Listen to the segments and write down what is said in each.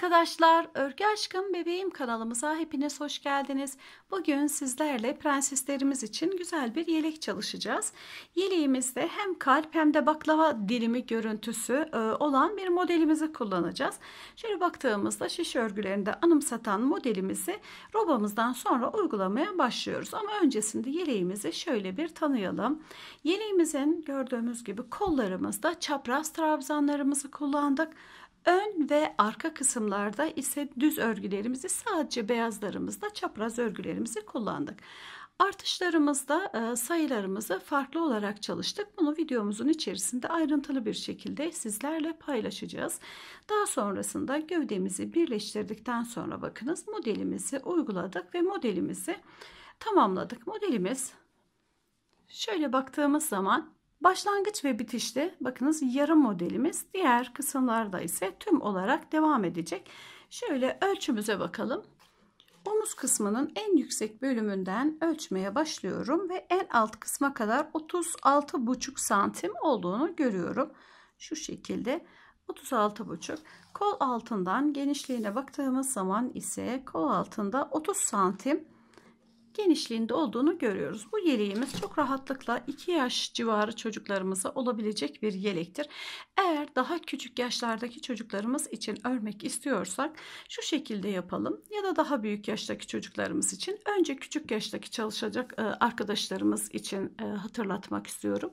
arkadaşlar, Örgü Aşkım Bebeğim kanalımıza hepiniz hoş geldiniz. Bugün sizlerle prenseslerimiz için güzel bir yelek çalışacağız. Yeleğimizde hem kalp hem de baklava dilimi görüntüsü e, olan bir modelimizi kullanacağız. Şöyle baktığımızda şiş örgülerinde anımsatan modelimizi robamızdan sonra uygulamaya başlıyoruz. Ama öncesinde yeleğimizi şöyle bir tanıyalım. Yeleğimizin gördüğümüz gibi kollarımızda çapraz trabzanlarımızı kullandık. Ön ve arka kısımlarda ise düz örgülerimizi sadece beyazlarımızda çapraz örgülerimizi kullandık. Artışlarımızda e, sayılarımızı farklı olarak çalıştık. Bunu videomuzun içerisinde ayrıntılı bir şekilde sizlerle paylaşacağız. Daha sonrasında gövdemizi birleştirdikten sonra bakınız modelimizi uyguladık ve modelimizi tamamladık. Modelimiz şöyle baktığımız zaman Başlangıç ve bitişte bakınız yarım modelimiz. Diğer kısımlarda ise tüm olarak devam edecek. Şöyle ölçümüze bakalım. Omuz kısmının en yüksek bölümünden ölçmeye başlıyorum ve en alt kısma kadar 36,5 santim olduğunu görüyorum. Şu şekilde 36,5. Kol altından genişliğine baktığımız zaman ise kol altında 30 santim genişliğinde olduğunu görüyoruz. Bu yeleğimiz çok rahatlıkla 2 yaş civarı çocuklarımıza olabilecek bir yelektir. Eğer daha küçük yaşlardaki çocuklarımız için örmek istiyorsak şu şekilde yapalım ya da daha büyük yaştaki çocuklarımız için önce küçük yaştaki çalışacak e, arkadaşlarımız için e, hatırlatmak istiyorum.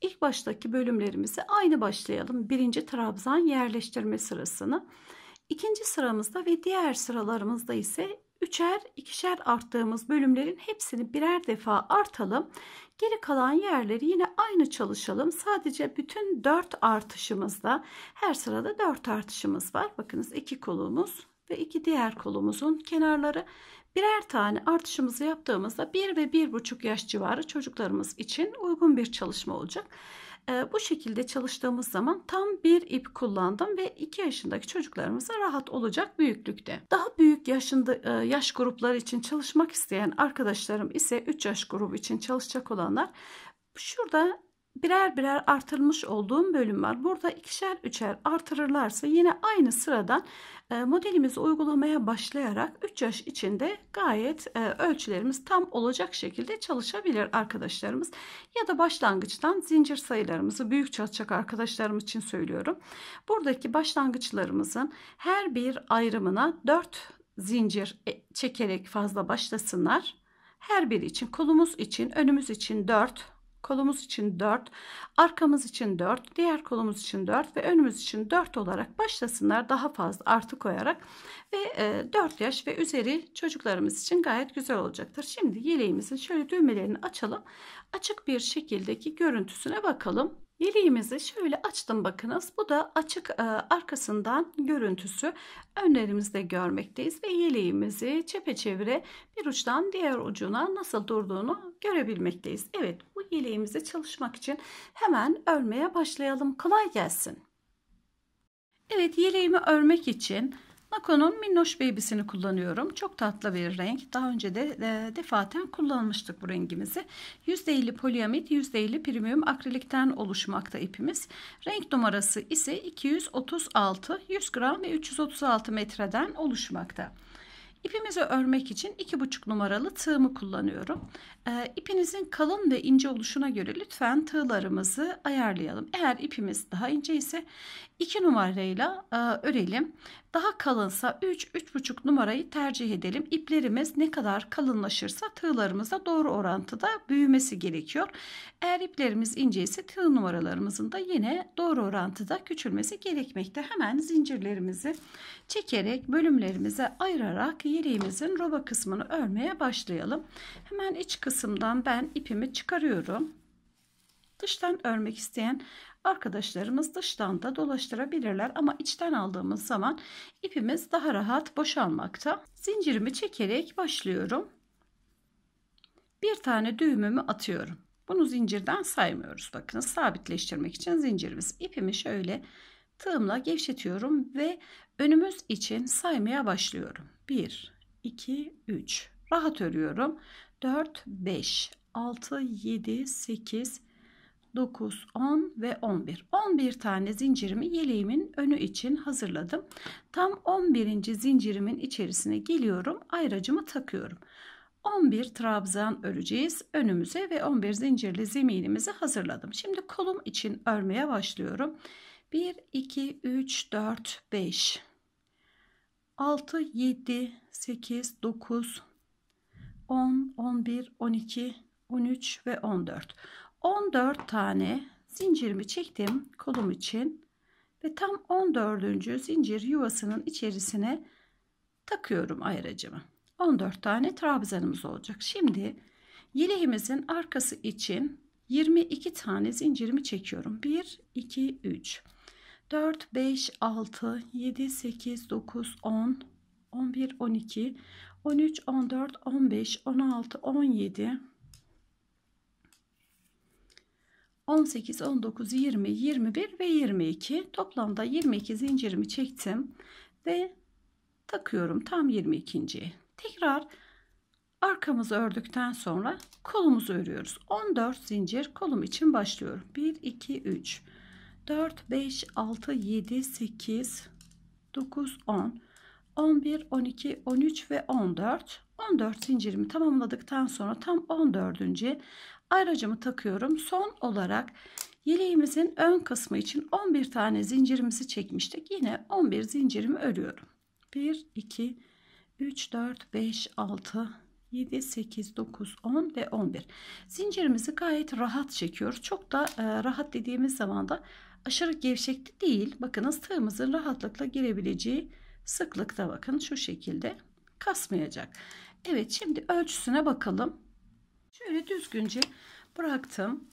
İlk baştaki bölümlerimizi aynı başlayalım. Birinci trabzan yerleştirme sırasını. İkinci sıramızda ve diğer sıralarımızda ise üçer ikişer arttığımız bölümlerin hepsini birer defa artalım. Geri kalan yerleri yine aynı çalışalım. Sadece bütün 4 artışımızda her sırada 4 artışımız var. Bakınız iki kolumuz ve iki diğer kolumuzun kenarları birer tane artışımızı yaptığımızda 1 ve 1,5 yaş civarı çocuklarımız için uygun bir çalışma olacak. Ee, bu şekilde çalıştığımız zaman tam bir ip kullandım ve 2 yaşındaki çocuklarımıza rahat olacak büyüklükte. Daha büyük yaşında e, yaş grupları için çalışmak isteyen arkadaşlarım ise 3 yaş grubu için çalışacak olanlar şurada birer birer artırmış olduğum bölüm var. Burada ikişer üçer artırırlarsa yine aynı sıradan e, modelimizi uygulamaya başlayarak 3 yaş içinde gayet e, ölçülerimiz tam olacak şekilde çalışabilir arkadaşlarımız. Ya da başlangıçtan zincir sayılarımızı büyük çalışacak arkadaşlarım için söylüyorum. Buradaki başlangıçlarımızın her bir ayrımına 4 zincir e, çekerek fazla başlasınlar. Her biri için kolumuz için önümüz için 4 kolumuz için 4, arkamız için 4, diğer kolumuz için 4 ve önümüz için 4 olarak başlasınlar daha fazla artı koyarak ve 4 e, yaş ve üzeri çocuklarımız için gayet güzel olacaktır. Şimdi yeleğimizin şöyle düğmelerini açalım. Açık bir şekildeki görüntüsüne bakalım. Yeleğimizi şöyle açtım bakınız. Bu da açık e, arkasından görüntüsü önlerimizde görmekteyiz ve yeleğimizi çepeçevre bir uçtan diğer ucuna nasıl durduğunu görebilmekteyiz. Evet bu yeleğimizi çalışmak için hemen örmeye başlayalım. Kolay gelsin. Evet yeleğimi örmek için Maco'nun Minnoş Baby'sini kullanıyorum. Çok tatlı bir renk. Daha önce de e, defaten kullanmıştık bu rengimizi. %50 poliamit, %50 premium akrilikten oluşmakta ipimiz. Renk numarası ise 236, 100 gram ve 336 metreden oluşmakta. İpimizi örmek için 2,5 numaralı tığımı kullanıyorum. E, ipinizin kalın ve ince oluşuna göre lütfen tığlarımızı ayarlayalım. Eğer ipimiz daha ince ise 2 numarayla e, örelim. Daha kalınsa 3 3,5 numarayı tercih edelim. İplerimiz ne kadar kalınlaşırsa tığlarımıza doğru orantıda büyümesi gerekiyor. Eğer iplerimiz ince ise tığ numaralarımızın da yine doğru orantıda küçülmesi gerekmekte. Hemen zincirlerimizi çekerek bölümlerimize ayırarak yeleğimizin roba kısmını örmeye başlayalım. Hemen iç kısımdan ben ipimi çıkarıyorum. Dıştan örmek isteyen arkadaşlarımız dıştan da dolaştırabilirler ama içten aldığımız zaman ipimiz daha rahat boşalmakta. Zincirimi çekerek başlıyorum. Bir tane düğümümü atıyorum. Bunu zincirden saymıyoruz. Bakın sabitleştirmek için zincirimiz ipimi şöyle tığımla gevşetiyorum ve önümüz için saymaya başlıyorum. 1 2 3 rahat örüyorum. 4 5 6 7 8 9, 10 ve 11. 11 tane zincirimi yeleğimin önü için hazırladım. Tam 11. zincirimin içerisine geliyorum. Ayracımı takıyorum. 11 trabzan öreceğiz önümüze ve 11 zincirli zeminimizi hazırladım. Şimdi kolum için örmeye başlıyorum. 1, 2, 3, 4, 5, 6, 7, 8, 9, 10, 11, 12, 13 ve 14. 14 tane zincirimi çektim kolum için ve tam 14. zincir yuvasının içerisine takıyorum ayracımı. 14 tane trabzanımız olacak. Şimdi yeleğimizin arkası için 22 tane zincirimi çekiyorum. 1 2 3 4 5 6 7 8 9 10 11 12 13 14 15 16 17 18, 19, 20, 21 ve 22 toplamda 22 zincirimi çektim ve takıyorum tam 22. Tekrar arkamızı ördükten sonra kolumuzu örüyoruz. 14 zincir kolum için başlıyorum. 1, 2, 3, 4, 5, 6, 7, 8, 9, 10, 11, 12, 13 ve 14. 14 zincirimi tamamladıktan sonra tam 14. Aracımı takıyorum. Son olarak yeleğimizin ön kısmı için 11 tane zincirimizi çekmiştik. Yine 11 zincirimi örüyorum. 1, 2, 3, 4, 5, 6, 7, 8, 9, 10 ve 11. Zincirimizi gayet rahat çekiyoruz. Çok da e, rahat dediğimiz zaman da aşırı gevşekli değil. Bakınız tığımızın rahatlıkla girebileceği sıklıkta bakın şu şekilde kasmayacak. Evet şimdi ölçüsüne bakalım. Şöyle düzgünce bıraktım.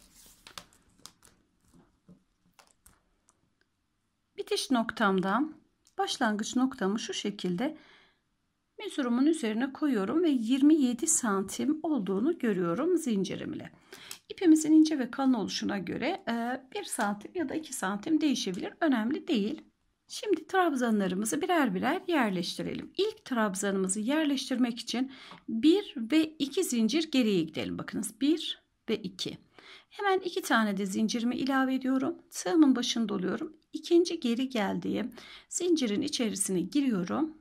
Bitiş noktamdan başlangıç noktamı şu şekilde mezurumun üzerine koyuyorum ve 27 santim olduğunu görüyorum zincirimle. İpimizin ince ve kalın oluşuna göre 1 e, santim ya da 2 santim değişebilir. Önemli değil. Şimdi trabzanlarımızı birer birer yerleştirelim. İlk trabzanımızı yerleştirmek için 1 ve 2 zincir geriye gidelim. Bakınız 1 ve 2. Hemen 2 tane de zincirimi ilave ediyorum. Tığımın başını doluyorum. İkinci geri geldiğim zincirin içerisine giriyorum.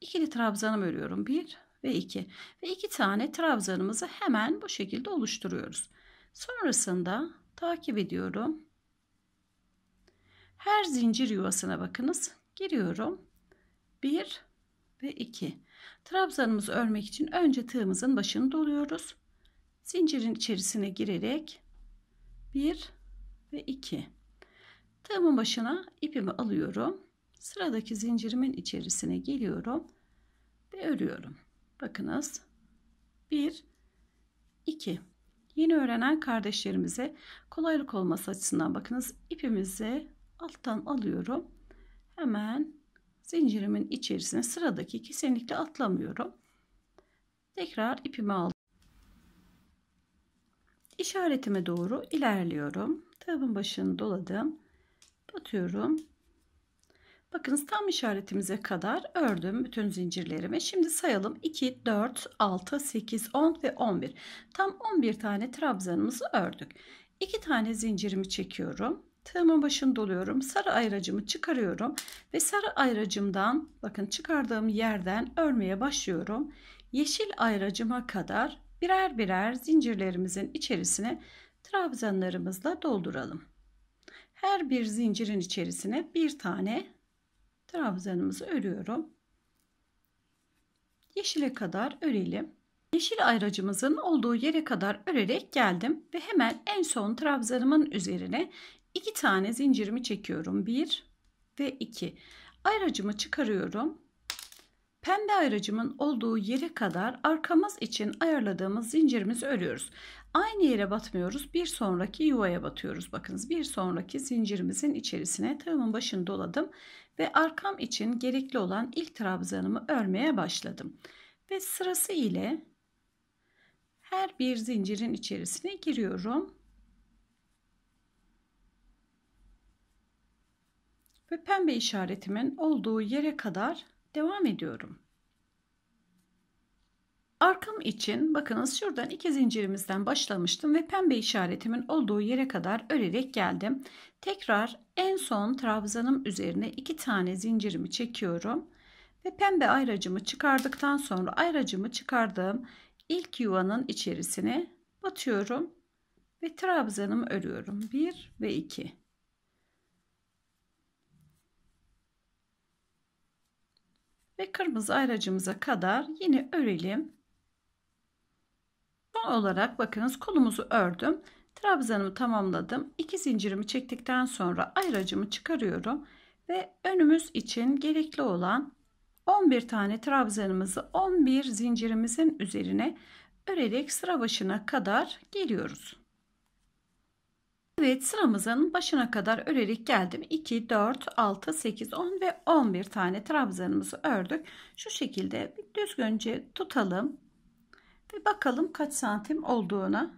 İkili trabzanımı örüyorum. 1 ve 2. Ve 2 tane trabzanımızı hemen bu şekilde oluşturuyoruz. Sonrasında takip ediyorum her zincir yuvasına bakınız. Giriyorum. 1 ve 2. Trabzanımızı örmek için önce tığımızın başını doluyoruz. Zincirin içerisine girerek 1 ve 2. Tığımın başına ipimi alıyorum. Sıradaki zincirimin içerisine geliyorum ve örüyorum. Bakınız. 1 2 Yeni öğrenen kardeşlerimize kolaylık olması açısından bakınız ipimizi alttan alıyorum. Hemen zincirimin içerisine sıradaki kesinlikle atlamıyorum. Tekrar ipimi aldım. işaretime doğru ilerliyorum. Tığımın başını doladım. Batıyorum. Bakınız tam işaretimize kadar ördüm bütün zincirlerimi. Şimdi sayalım 2, 4, 6, 8, 10 ve 11. Tam 11 tane trabzanımızı ördük. 2 tane zincirimi çekiyorum. Tığımın başını doluyorum. Sarı ayracımı çıkarıyorum. Ve sarı ayracımdan bakın çıkardığım yerden örmeye başlıyorum. Yeşil ayracıma kadar birer birer zincirlerimizin içerisine trabzanlarımızla dolduralım. Her bir zincirin içerisine bir tane trabzanımızı örüyorum. Yeşile kadar örelim. Yeşil ayracımızın olduğu yere kadar örerek geldim ve hemen en son trabzanımın üzerine 2 tane zincirimi çekiyorum. 1 ve 2. Ayracımı çıkarıyorum. Pembe ayracımın olduğu yere kadar arkamız için ayarladığımız zincirimizi örüyoruz. Aynı yere batmıyoruz. Bir sonraki yuvaya batıyoruz. Bakınız bir sonraki zincirimizin içerisine tığımın başını doladım ve arkam için gerekli olan ilk trabzanımı örmeye başladım. Ve sırası ile her bir zincirin içerisine giriyorum ve pembe işaretimin olduğu yere kadar devam ediyorum. Arkam için bakınız şuradan iki zincirimizden başlamıştım ve pembe işaretimin olduğu yere kadar örerek geldim. Tekrar en son trabzanım üzerine iki tane zincirimi çekiyorum ve pembe ayracımı çıkardıktan sonra ayracımı çıkardığım ilk yuvanın içerisine batıyorum ve trabzanımı örüyorum. 1 ve 2. ve kırmızı ayracımıza kadar yine örelim. Son olarak bakınız kolumuzu ördüm. Trabzanımı tamamladım. İki zincirimi çektikten sonra ayracımı çıkarıyorum ve önümüz için gerekli olan 11 tane trabzanımızı 11 zincirimizin üzerine örerek sıra başına kadar geliyoruz. Evet sıramızın başına kadar örerek geldim. 2, 4, 6, 8, 10 ve 11 tane trabzanımızı ördük. Şu şekilde düzgünce tutalım. Ve bakalım kaç santim olduğuna.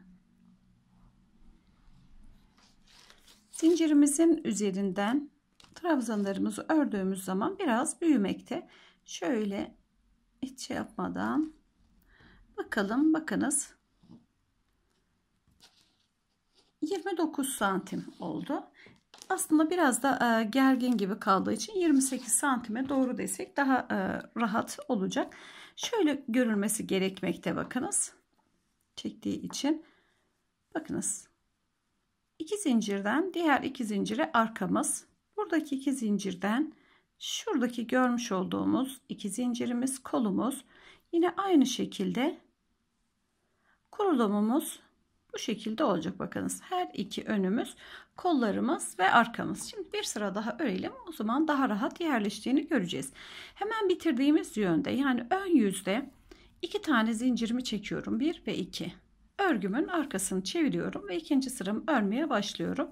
Zincirimizin üzerinden trabzanlarımızı ördüğümüz zaman biraz büyümekte. Şöyle hiç şey yapmadan bakalım bakınız 29 santim oldu. Aslında biraz da e, gergin gibi kaldığı için 28 santime doğru desek daha e, rahat olacak. Şöyle görülmesi gerekmekte bakınız. Çektiği için. Bakınız. 2 zincirden diğer iki zincire arkamız. Buradaki iki zincirden şuradaki görmüş olduğumuz iki zincirimiz kolumuz. Yine aynı şekilde kurulumumuz bu şekilde olacak bakınız. Her iki önümüz, kollarımız ve arkamız. Şimdi bir sıra daha örelim. O zaman daha rahat yerleştiğini göreceğiz. Hemen bitirdiğimiz yönde yani ön yüzde iki tane zincirimi çekiyorum. bir ve iki. Örgümün arkasını çeviriyorum ve ikinci sıramı örmeye başlıyorum.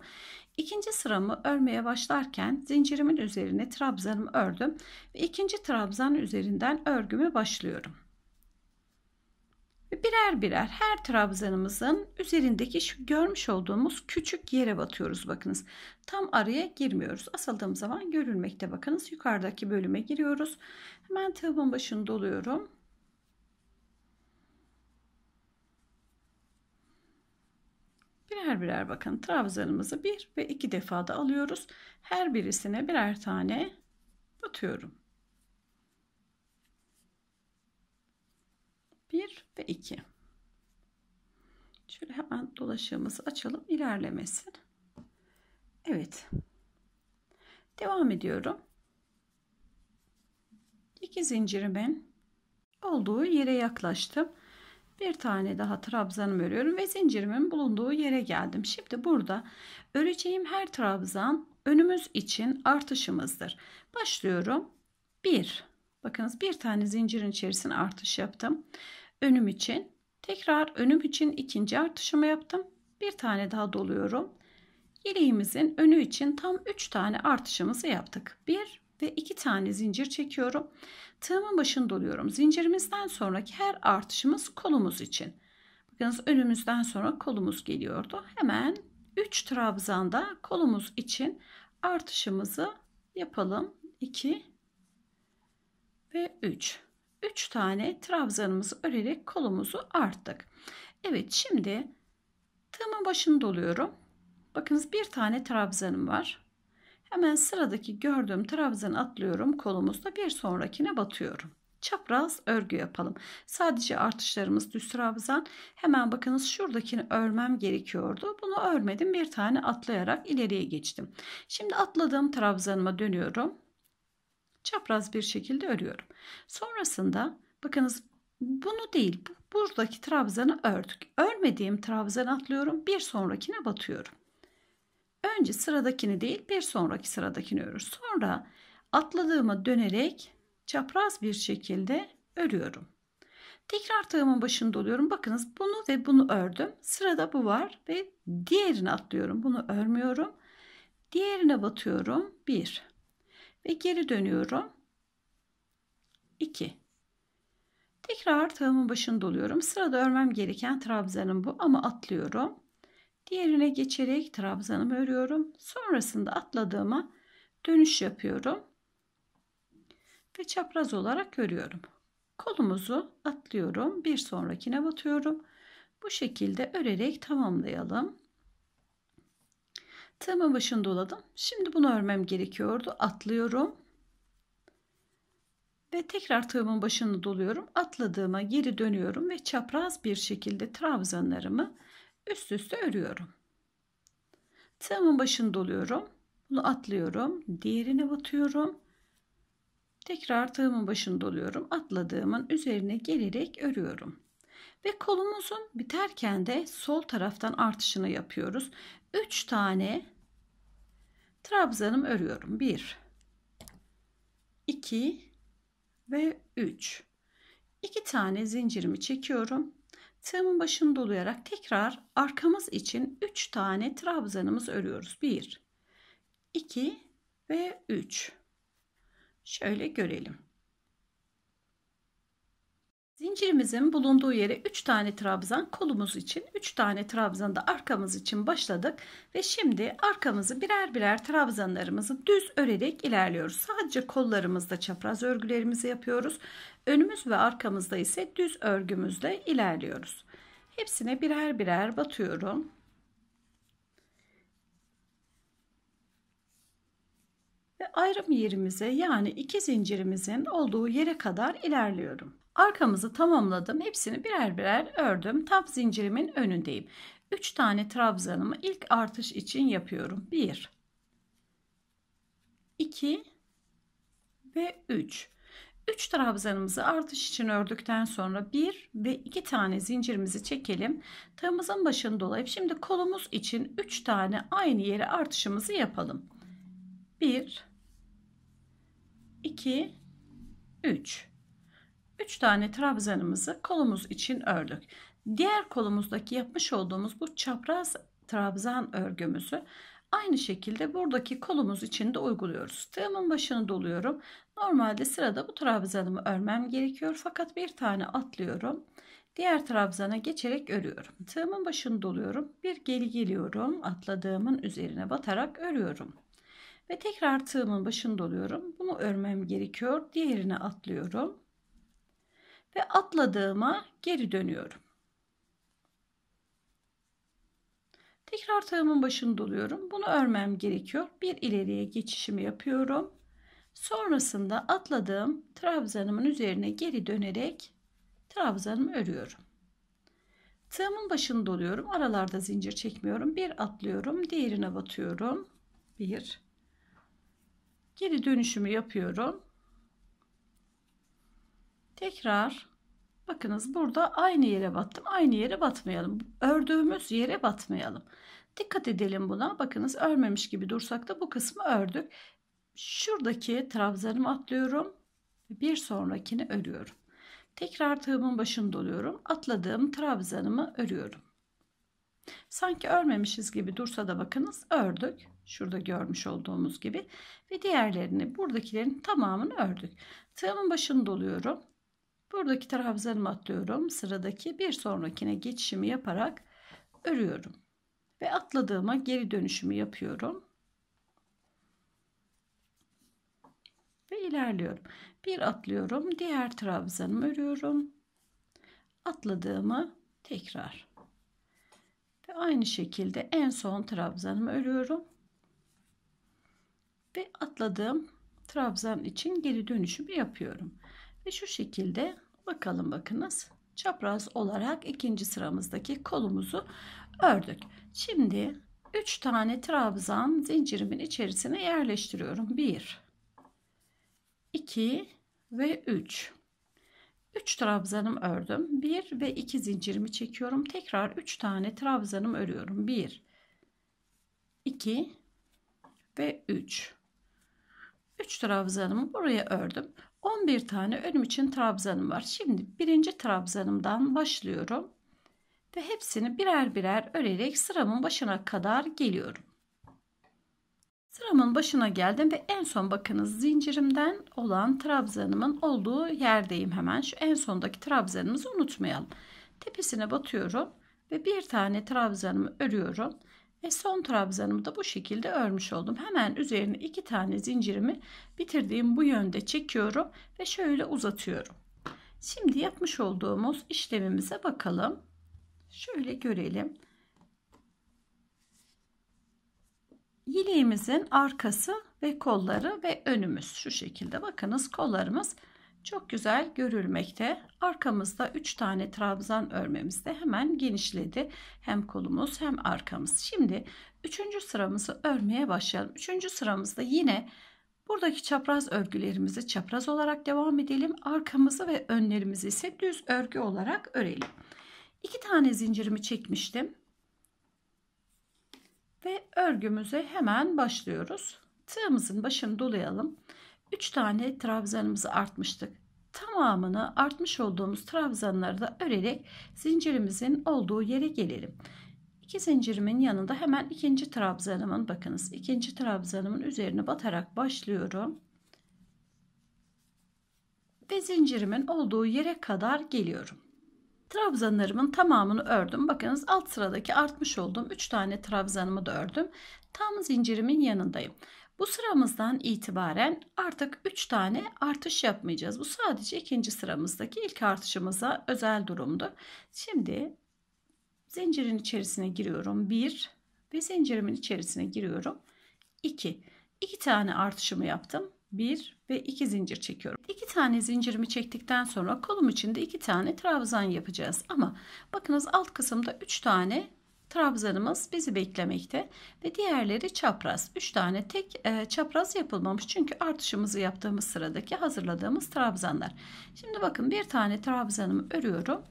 İkinci sıramı örmeye başlarken zincirimin üzerine trabzanımı ördüm ve ikinci trabzan üzerinden örgüme başlıyorum. Ve birer birer her trabzanımızın üzerindeki şu görmüş olduğumuz küçük yere batıyoruz bakınız. Tam araya girmiyoruz. Asıldığım zaman görülmekte bakınız. Yukarıdaki bölüme giriyoruz. Hemen tığımın başını doluyorum. Birer birer bakın trabzanımızı bir ve iki defada alıyoruz. Her birisine birer tane batıyorum. 1 ve 2. Şöyle hemen dolaşığımızı açalım ilerlemesin. Evet. Devam ediyorum. 2 zincirimin olduğu yere yaklaştım. Bir tane daha trabzanımı örüyorum ve zincirimin bulunduğu yere geldim. Şimdi burada öreceğim her trabzan önümüz için artışımızdır. Başlıyorum. 1. Bakınız bir tane zincirin içerisine artış yaptım önüm için tekrar önüm için ikinci artışımı yaptım. Bir tane daha doluyorum. Yeleğimizin önü için tam 3 tane artışımızı yaptık. 1 ve 2 tane zincir çekiyorum. Tığımın başını doluyorum. Zincirimizden sonraki her artışımız kolumuz için. Bakınız önümüzden sonra kolumuz geliyordu. Hemen 3 trabzanda kolumuz için artışımızı yapalım. 2 ve 3. 3 tane trabzanımızı örerek kolumuzu arttık. Evet şimdi tığımın başını doluyorum. Bakınız bir tane trabzanım var. Hemen sıradaki gördüğüm trabzanı atlıyorum. Kolumuzda bir sonrakine batıyorum. Çapraz örgü yapalım. Sadece artışlarımız düz trabzan. Hemen bakınız şuradakini örmem gerekiyordu. Bunu örmedim. Bir tane atlayarak ileriye geçtim. Şimdi atladığım trabzanıma dönüyorum çapraz bir şekilde örüyorum. Sonrasında bakınız bunu değil buradaki trabzanı ördük. Örmediğim trabzanı atlıyorum bir sonrakine batıyorum. Önce sıradakini değil bir sonraki sıradakini örüyoruz. Sonra atladığıma dönerek çapraz bir şekilde örüyorum. Tekrar tığımın başında oluyorum. Bakınız bunu ve bunu ördüm. Sırada bu var ve diğerini atlıyorum. Bunu örmüyorum. Diğerine batıyorum. 1 ve geri dönüyorum. 2. Tekrar tığımın başını doluyorum. Sırada örmem gereken trabzanım bu ama atlıyorum. Diğerine geçerek trabzanımı örüyorum. Sonrasında atladığıma dönüş yapıyorum. Ve çapraz olarak örüyorum. Kolumuzu atlıyorum. Bir sonrakine batıyorum. Bu şekilde örerek tamamlayalım. Tığımın başını doladım. Şimdi bunu örmem gerekiyordu. Atlıyorum. Ve tekrar tığımın başını doluyorum. Atladığıma geri dönüyorum ve çapraz bir şekilde trabzanlarımı üst üste örüyorum. Tığımın başını doluyorum. Bunu atlıyorum. Diğerine batıyorum. Tekrar tığımın başını doluyorum. Atladığımın üzerine gelerek örüyorum. Ve kolumuzun biterken de sol taraftan artışını yapıyoruz. 3 tane Trabzanımı örüyorum. 1 2 ve 3. 2 tane zincirimi çekiyorum. Tığımın başını dolayarak tekrar arkamız için 3 tane trabzanımız örüyoruz. 1 2 ve 3. Şöyle görelim. Zincirimizin bulunduğu yere 3 tane trabzan kolumuz için 3 tane trabzan da arkamız için başladık ve şimdi arkamızı birer birer trabzanlarımızı düz örerek ilerliyoruz. Sadece kollarımızda çapraz örgülerimizi yapıyoruz. Önümüz ve arkamızda ise düz örgümüzle ilerliyoruz. Hepsine birer birer batıyorum. Ve ayrım yerimize yani iki zincirimizin olduğu yere kadar ilerliyorum. Arkamızı tamamladım. Hepsini birer birer ördüm. Tab zincirimin önündeyim. 3 tane trabzanımı ilk artış için yapıyorum. 1 2 ve 3. 3 trabzanımızı artış için ördükten sonra 1 ve 2 tane zincirimizi çekelim. Tığımızın başını dolayıp şimdi kolumuz için 3 tane aynı yere artışımızı yapalım. 1 2 3 3 tane trabzanımızı kolumuz için ördük. Diğer kolumuzdaki yapmış olduğumuz bu çapraz trabzan örgümüzü aynı şekilde buradaki kolumuz için de uyguluyoruz. Tığımın başını doluyorum. Normalde sırada bu trabzanımı örmem gerekiyor fakat bir tane atlıyorum. Diğer trabzana geçerek örüyorum. Tığımın başını doluyorum. Bir geri geliyorum. Atladığımın üzerine batarak örüyorum. Ve tekrar tığımın başını doluyorum. Bunu örmem gerekiyor. Diğerine atlıyorum ve atladığıma geri dönüyorum. Tekrar tığımın başını doluyorum. Bunu örmem gerekiyor. Bir ileriye geçişimi yapıyorum. Sonrasında atladığım trabzanımın üzerine geri dönerek trabzanımı örüyorum. Tığımın başını doluyorum. Aralarda zincir çekmiyorum. Bir atlıyorum. Diğerine batıyorum. Bir. Geri dönüşümü yapıyorum. Tekrar bakınız burada aynı yere battım. Aynı yere batmayalım. Ördüğümüz yere batmayalım. Dikkat edelim buna. Bakınız örmemiş gibi dursak da bu kısmı ördük. Şuradaki trabzanımı atlıyorum. Bir sonrakini örüyorum. Tekrar tığımın başını doluyorum. Atladığım trabzanımı örüyorum. Sanki örmemişiz gibi dursa da bakınız ördük. Şurada görmüş olduğumuz gibi. Ve diğerlerini buradakilerin tamamını ördük. Tığımın başını doluyorum. Buradaki trabzanımı atlıyorum. Sıradaki bir sonrakine geçişimi yaparak örüyorum. Ve atladığıma geri dönüşümü yapıyorum. Ve ilerliyorum. Bir atlıyorum. Diğer trabzanımı örüyorum. Atladığımı tekrar. Ve aynı şekilde en son trabzanımı örüyorum. Ve atladığım trabzan için geri dönüşümü yapıyorum. Ve şu şekilde bakalım bakınız. Çapraz olarak ikinci sıramızdaki kolumuzu ördük. Şimdi 3 tane trabzan zincirimin içerisine yerleştiriyorum. 1 2 ve 3 3 trabzanım ördüm. 1 ve 2 zincirimi çekiyorum. Tekrar 3 tane trabzanım örüyorum. 1 2 ve 3 3 trabzanımı buraya ördüm. 11 tane önüm için trabzanım var. Şimdi birinci trabzanımdan başlıyorum. Ve hepsini birer birer örerek sıramın başına kadar geliyorum. Sıramın başına geldim ve en son bakınız zincirimden olan trabzanımın olduğu yerdeyim hemen. Şu en sondaki trabzanımızı unutmayalım. Tepesine batıyorum ve bir tane trabzanımı örüyorum. Ve son trabzanımı da bu şekilde örmüş oldum. Hemen üzerine iki tane zincirimi bitirdiğim bu yönde çekiyorum ve şöyle uzatıyorum. Şimdi yapmış olduğumuz işlemimize bakalım. Şöyle görelim. Yeleğimizin arkası ve kolları ve önümüz şu şekilde. Bakınız kollarımız çok güzel görülmekte. Arkamızda 3 tane trabzan örmemizde hemen genişledi. Hem kolumuz hem arkamız. Şimdi 3. sıramızı örmeye başlayalım. 3. sıramızda yine buradaki çapraz örgülerimizi çapraz olarak devam edelim. Arkamızı ve önlerimizi ise düz örgü olarak örelim. 2 tane zincirimi çekmiştim. Ve örgümüze hemen başlıyoruz. Tığımızın başını dolayalım. 3 tane trabzanımızı artmıştık. Tamamını artmış olduğumuz trabzanları da örerek zincirimizin olduğu yere gelelim. İki zincirimin yanında hemen ikinci trabzanımın bakınız ikinci trabzanımın üzerine batarak başlıyorum. Ve zincirimin olduğu yere kadar geliyorum. Trabzanlarımın tamamını ördüm. Bakınız alt sıradaki artmış olduğum 3 tane trabzanımı da ördüm. Tam zincirimin yanındayım. Bu sıramızdan itibaren artık 3 tane artış yapmayacağız. Bu sadece ikinci sıramızdaki ilk artışımıza özel durumdu. Şimdi zincirin içerisine giriyorum 1 ve zincirimin içerisine giriyorum 2. 2 tane artışımı yaptım. 1 ve 2 zincir çekiyorum. 2 tane zincirimi çektikten sonra kolum içinde 2 tane trabzan yapacağız. Ama bakınız alt kısımda 3 tane trabzanımız bizi beklemekte ve diğerleri çapraz. 3 tane tek e, çapraz yapılmamış çünkü artışımızı yaptığımız sıradaki hazırladığımız trabzanlar. Şimdi bakın bir tane trabzanımı örüyorum.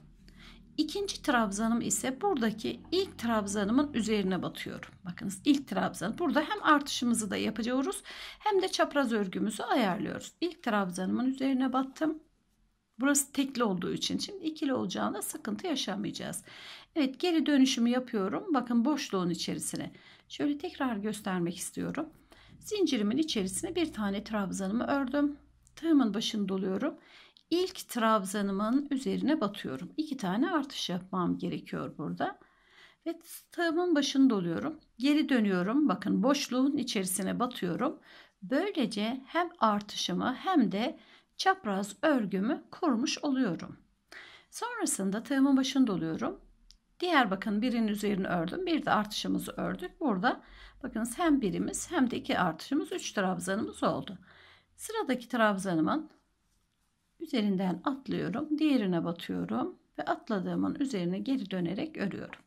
İkinci trabzanım ise buradaki ilk trabzanımın üzerine batıyorum. Bakınız ilk trabzan. Burada hem artışımızı da yapacağız hem de çapraz örgümüzü ayarlıyoruz. İlk trabzanımın üzerine battım. Burası tekli olduğu için şimdi ikili olacağına sıkıntı yaşamayacağız. Evet geri dönüşümü yapıyorum. Bakın boşluğun içerisine. Şöyle tekrar göstermek istiyorum. Zincirimin içerisine bir tane trabzanımı ördüm. Tığımın başını doluyorum. İlk trabzanımın üzerine batıyorum. İki tane artış yapmam gerekiyor burada. Ve tığımın başını doluyorum. Geri dönüyorum. Bakın boşluğun içerisine batıyorum. Böylece hem artışımı hem de çapraz örgümü kurmuş oluyorum. Sonrasında tığımın başını doluyorum. Diğer bakın birinin üzerine ördüm. Bir de artışımızı ördük. Burada bakınız hem birimiz hem de iki artışımız üç trabzanımız oldu. Sıradaki trabzanımın üzerinden atlıyorum. Diğerine batıyorum ve atladığımın üzerine geri dönerek örüyorum.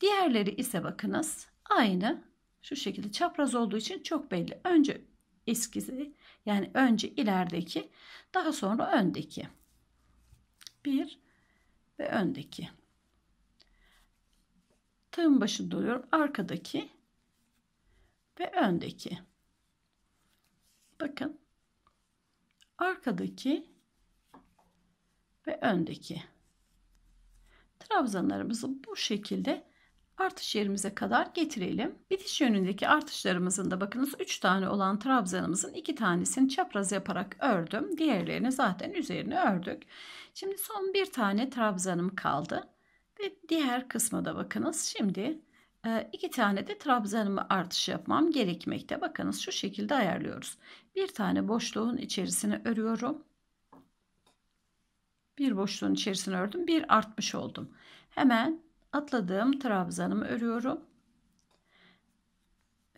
Diğerleri ise bakınız aynı şu şekilde çapraz olduğu için çok belli. Önce eskizi yani önce ilerideki, daha sonra öndeki. Bir ve öndeki. Tığın başı doluyorum. Arkadaki ve öndeki. Bakın. Arkadaki ve öndeki. Trabzanlarımızı bu şekilde artış yerimize kadar getirelim. Bitiş yönündeki artışlarımızın da bakınız 3 tane olan trabzanımızın 2 tanesini çapraz yaparak ördüm. Diğerlerini zaten üzerine ördük. Şimdi son bir tane trabzanım kaldı. Ve diğer kısma da bakınız. Şimdi e, iki tane de trabzanımı artış yapmam gerekmekte. Bakınız şu şekilde ayarlıyoruz. Bir tane boşluğun içerisine örüyorum. Bir boşluğun içerisine ördüm. Bir artmış oldum. Hemen atladığım trabzanımı örüyorum.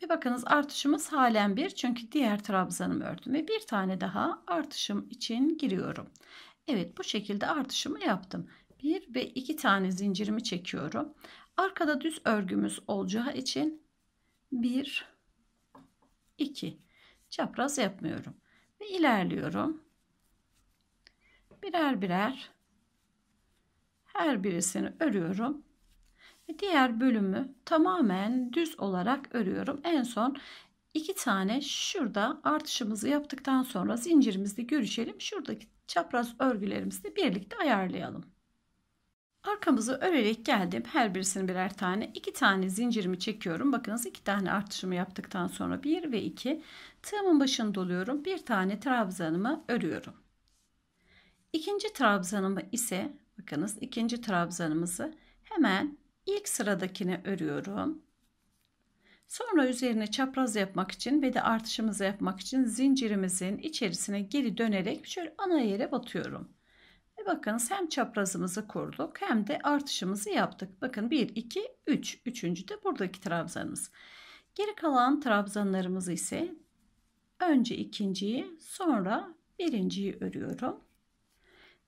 Ve bakınız artışımız halen bir çünkü diğer trabzanımı ördüm ve bir tane daha artışım için giriyorum. Evet bu şekilde artışımı yaptım. Bir ve iki tane zincirimi çekiyorum. Arkada düz örgümüz olacağı için bir, iki çapraz yapmıyorum ve ilerliyorum. Birer birer her birisini örüyorum diğer bölümü tamamen düz olarak örüyorum. En son iki tane şurada artışımızı yaptıktan sonra zincirimizde görüşelim. Şuradaki çapraz örgülerimizi de birlikte ayarlayalım. Arkamızı örerek geldim. Her birisini birer tane. iki tane zincirimi çekiyorum. Bakınız iki tane artışımı yaptıktan sonra bir ve iki. Tığımın başını doluyorum. Bir tane trabzanımı örüyorum. İkinci trabzanımı ise bakınız ikinci trabzanımızı hemen İlk sıradakini örüyorum. Sonra üzerine çapraz yapmak için ve de artışımızı yapmak için zincirimizin içerisine geri dönerek şöyle ana yere batıyorum. Ve bakınız hem çaprazımızı kurduk hem de artışımızı yaptık. Bakın 1, 2, 3. Üçüncü de buradaki trabzanımız. Geri kalan trabzanlarımızı ise önce ikinciyi sonra birinciyi örüyorum.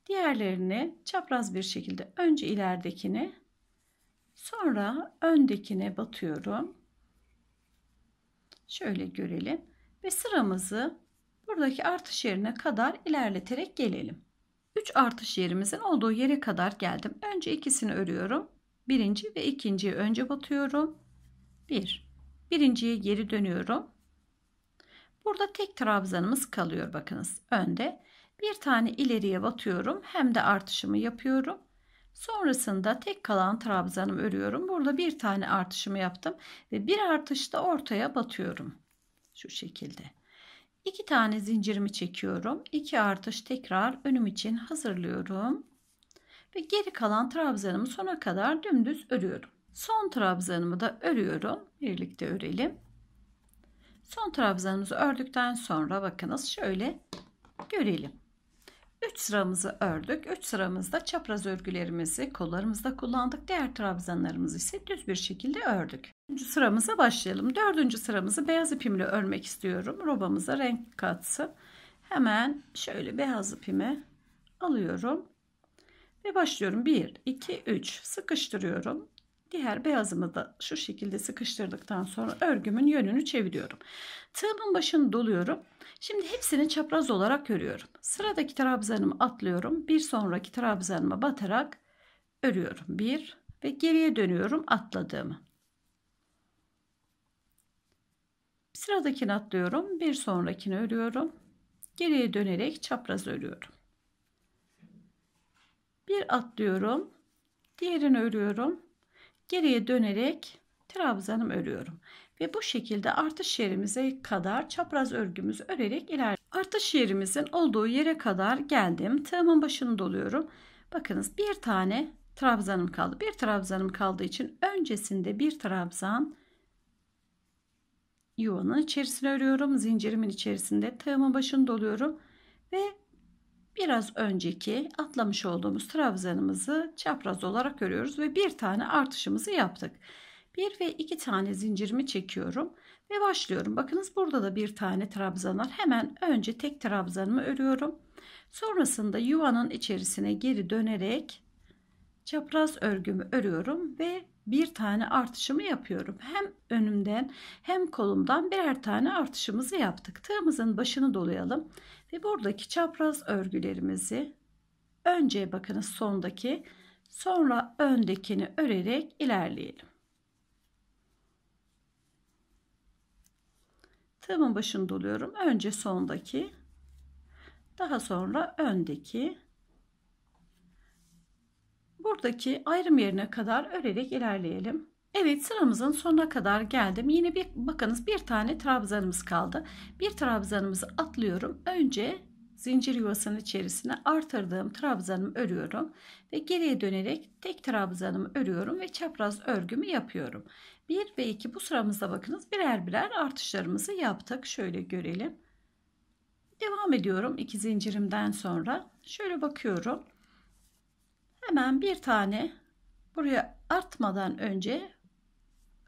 Diğerlerini çapraz bir şekilde önce ileridekini Sonra öndekine batıyorum. Şöyle görelim ve sıramızı buradaki artış yerine kadar ilerleterek gelelim. 3 artış yerimizin olduğu yere kadar geldim. Önce ikisini örüyorum. Birinci ve ikinciyi önce batıyorum. 1. Bir. Birinciye geri dönüyorum. Burada tek trabzanımız kalıyor bakınız önde. Bir tane ileriye batıyorum hem de artışımı yapıyorum. Sonrasında tek kalan trabzanımı örüyorum. Burada bir tane artışımı yaptım ve bir artışta ortaya batıyorum. Şu şekilde. İki tane zincirimi çekiyorum. İki artış tekrar önüm için hazırlıyorum. Ve geri kalan trabzanımı sona kadar dümdüz örüyorum. Son trabzanımı da örüyorum. Birlikte örelim. Son trabzanımızı ördükten sonra bakınız şöyle görelim. 3 sıramızı ördük. 3 sıramızda çapraz örgülerimizi kollarımızda kullandık. Diğer trabzanlarımızı ise düz bir şekilde ördük. 4. sıramıza başlayalım. 4. sıramızı beyaz ipimle örmek istiyorum. Robamıza renk katsın. Hemen şöyle beyaz ipimi alıyorum ve başlıyorum. 1 2 3 sıkıştırıyorum. Diğer beyazımı da şu şekilde sıkıştırdıktan sonra örgümün yönünü çeviriyorum. Tığımın başını doluyorum. Şimdi hepsini çapraz olarak örüyorum. Sıradaki trabzanımı atlıyorum. Bir sonraki trabzanıma batarak örüyorum. Bir ve geriye dönüyorum atladığımı. Sıradakini atlıyorum. Bir sonrakini örüyorum. Geriye dönerek çapraz örüyorum. Bir atlıyorum. Diğerini örüyorum geriye dönerek trabzanım örüyorum. Ve bu şekilde artış yerimize kadar çapraz örgümüzü örerek ilerliyoruz. Artış yerimizin olduğu yere kadar geldim. Tığımın başını doluyorum. Bakınız bir tane trabzanım kaldı. Bir trabzanım kaldığı için öncesinde bir trabzan yuvanın içerisine örüyorum. Zincirimin içerisinde tığımın başını doluyorum ve biraz önceki atlamış olduğumuz trabzanımızı çapraz olarak örüyoruz ve bir tane artışımızı yaptık. Bir ve iki tane zincirimi çekiyorum ve başlıyorum. Bakınız burada da bir tane trabzan var. Hemen önce tek trabzanımı örüyorum. Sonrasında yuvanın içerisine geri dönerek çapraz örgümü örüyorum ve bir tane artışımı yapıyorum. Hem önümden hem kolumdan birer tane artışımızı yaptık. Tığımızın başını dolayalım ve buradaki çapraz örgülerimizi önce bakınız sondaki sonra öndekini örerek ilerleyelim. Tığımın başını doluyorum. Önce sondaki daha sonra öndeki buradaki ayrım yerine kadar örerek ilerleyelim. Evet sıramızın sonuna kadar geldim. Yine bir bakınız bir tane trabzanımız kaldı. Bir trabzanımızı atlıyorum. Önce zincir yuvasının içerisine artırdığım trabzanımı örüyorum ve geriye dönerek tek trabzanımı örüyorum ve çapraz örgümü yapıyorum. 1 ve 2 bu sıramızda bakınız birer birer artışlarımızı yaptık. Şöyle görelim. Devam ediyorum iki zincirimden sonra. Şöyle bakıyorum. Hemen bir tane buraya artmadan önce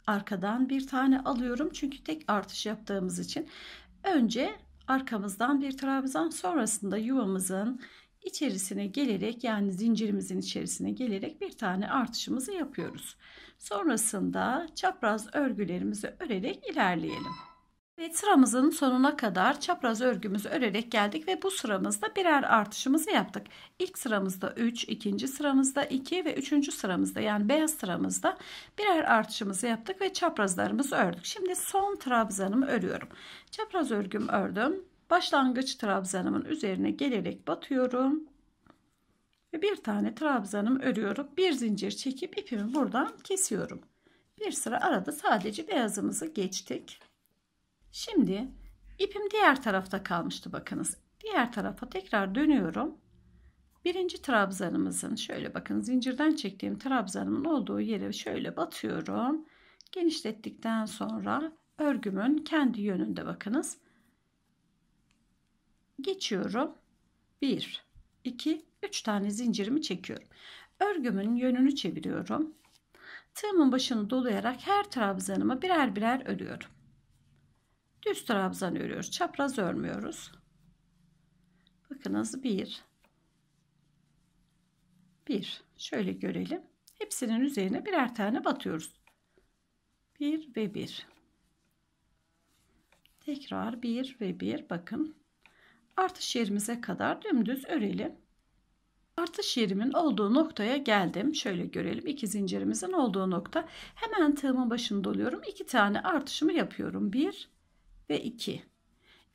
arkadan bir tane alıyorum. Çünkü tek artış yaptığımız için önce arkamızdan bir trabzan sonrasında yuvamızın içerisine gelerek yani zincirimizin içerisine gelerek bir tane artışımızı yapıyoruz. Sonrasında çapraz örgülerimizi örerek ilerleyelim. Ve sıramızın sonuna kadar çapraz örgümüzü örerek geldik ve bu sıramızda birer artışımızı yaptık. İlk sıramızda 3, ikinci sıramızda 2 ve üçüncü sıramızda yani beyaz sıramızda birer artışımızı yaptık ve çaprazlarımızı ördük. Şimdi son trabzanımı örüyorum. Çapraz örgüm ördüm. Başlangıç trabzanımın üzerine gelerek batıyorum. Ve bir tane trabzanımı örüyorum. Bir zincir çekip ipimi buradan kesiyorum. Bir sıra arada sadece beyazımızı geçtik. Şimdi ipim diğer tarafta kalmıştı bakınız. Diğer tarafa tekrar dönüyorum. Birinci trabzanımızın şöyle bakın zincirden çektiğim trabzanımın olduğu yere şöyle batıyorum. Genişlettikten sonra örgümün kendi yönünde bakınız. Geçiyorum. 1, 2, 3 tane zincirimi çekiyorum. Örgümün yönünü çeviriyorum. Tığımın başını dolayarak her trabzanımı birer birer örüyorum. Düz trabzan örüyoruz. Çapraz örmüyoruz. Bakınız bir, bir. şöyle görelim. Hepsinin üzerine birer tane batıyoruz. Bir ve bir. Tekrar bir ve bir. bakın. Artış yerimize kadar dümdüz örelim. Artış yerimin olduğu noktaya geldim. Şöyle görelim. iki zincirimizin olduğu nokta. Hemen tığımın başını doluyorum. iki tane artışımı yapıyorum. 1 ve 2.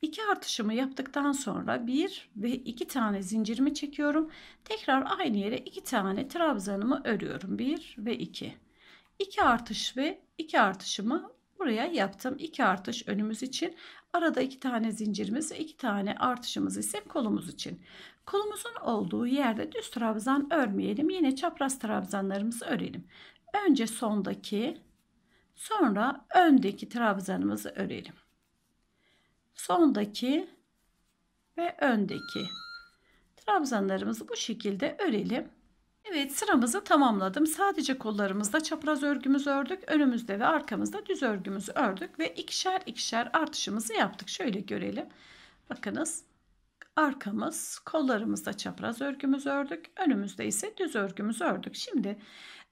2 artışımı yaptıktan sonra 1 ve 2 tane zincirimi çekiyorum. Tekrar aynı yere 2 tane trabzanımı örüyorum. 1 ve 2. 2 artış ve 2 artışımı buraya yaptım. 2 artış önümüz için. Arada 2 tane zincirimiz ve 2 tane artışımız ise kolumuz için. Kolumuzun olduğu yerde düz trabzan örmeyelim. Yine çapraz trabzanlarımızı örelim. Önce sondaki sonra öndeki trabzanımızı örelim sondaki ve öndeki trabzanlarımızı bu şekilde örelim. Evet sıramızı tamamladım. Sadece kollarımızda çapraz örgümüz ördük. Önümüzde ve arkamızda düz örgümüzü ördük ve ikişer ikişer artışımızı yaptık. Şöyle görelim. Bakınız arkamız kollarımızda çapraz örgümüz ördük. Önümüzde ise düz örgümüz ördük. Şimdi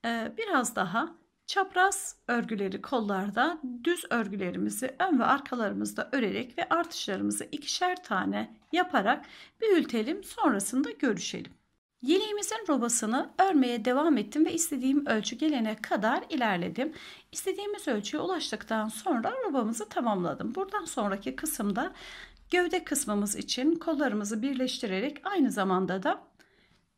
e, biraz daha Çapraz örgüleri kollarda, düz örgülerimizi ön ve arkalarımızda örerek ve artışlarımızı ikişer tane yaparak büyütelim sonrasında görüşelim. Yeleğimizin robasını örmeye devam ettim ve istediğim ölçü gelene kadar ilerledim. İstediğimiz ölçüye ulaştıktan sonra robamızı tamamladım. Buradan sonraki kısımda gövde kısmımız için kollarımızı birleştirerek aynı zamanda da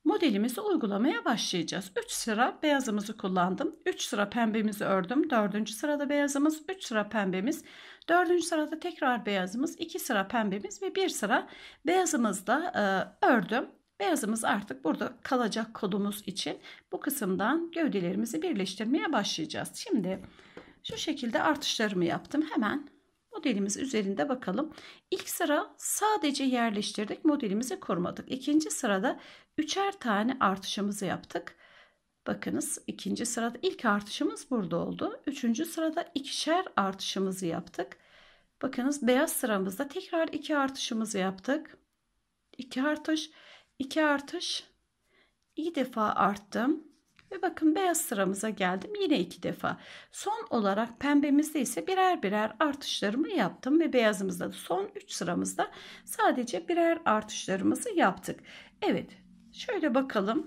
modelimizi uygulamaya başlayacağız. 3 sıra beyazımızı kullandım. 3 sıra pembemizi ördüm. 4. sırada beyazımız, 3 sıra pembemiz, 4. sırada tekrar beyazımız, 2 sıra pembemiz ve 1 sıra beyazımızda e, ördüm. Beyazımız artık burada kalacak kolumuz için bu kısımdan gövdelerimizi birleştirmeye başlayacağız. Şimdi şu şekilde artışlarımı yaptım. Hemen Modelimiz üzerinde bakalım. İlk sıra sadece yerleştirdik. Modelimizi kurmadık. İkinci sırada üçer tane artışımızı yaptık. Bakınız ikinci sırada ilk artışımız burada oldu. Üçüncü sırada ikişer artışımızı yaptık. Bakınız beyaz sıramızda tekrar iki artışımızı yaptık. İki artış, iki artış, iki defa arttım. Ve bakın beyaz sıramıza geldim. Yine iki defa. Son olarak pembemizde ise birer birer artışlarımı yaptım. Ve beyazımızda son 3 sıramızda sadece birer artışlarımızı yaptık. Evet. Şöyle bakalım.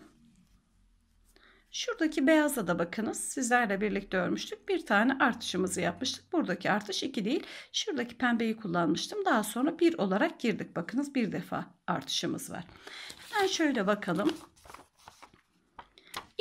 Şuradaki beyaza da bakınız. Sizlerle birlikte örmüştük. Bir tane artışımızı yapmıştık. Buradaki artış 2 değil. Şuradaki pembeyi kullanmıştım. Daha sonra 1 olarak girdik. Bakınız bir defa artışımız var. Hemen şöyle bakalım.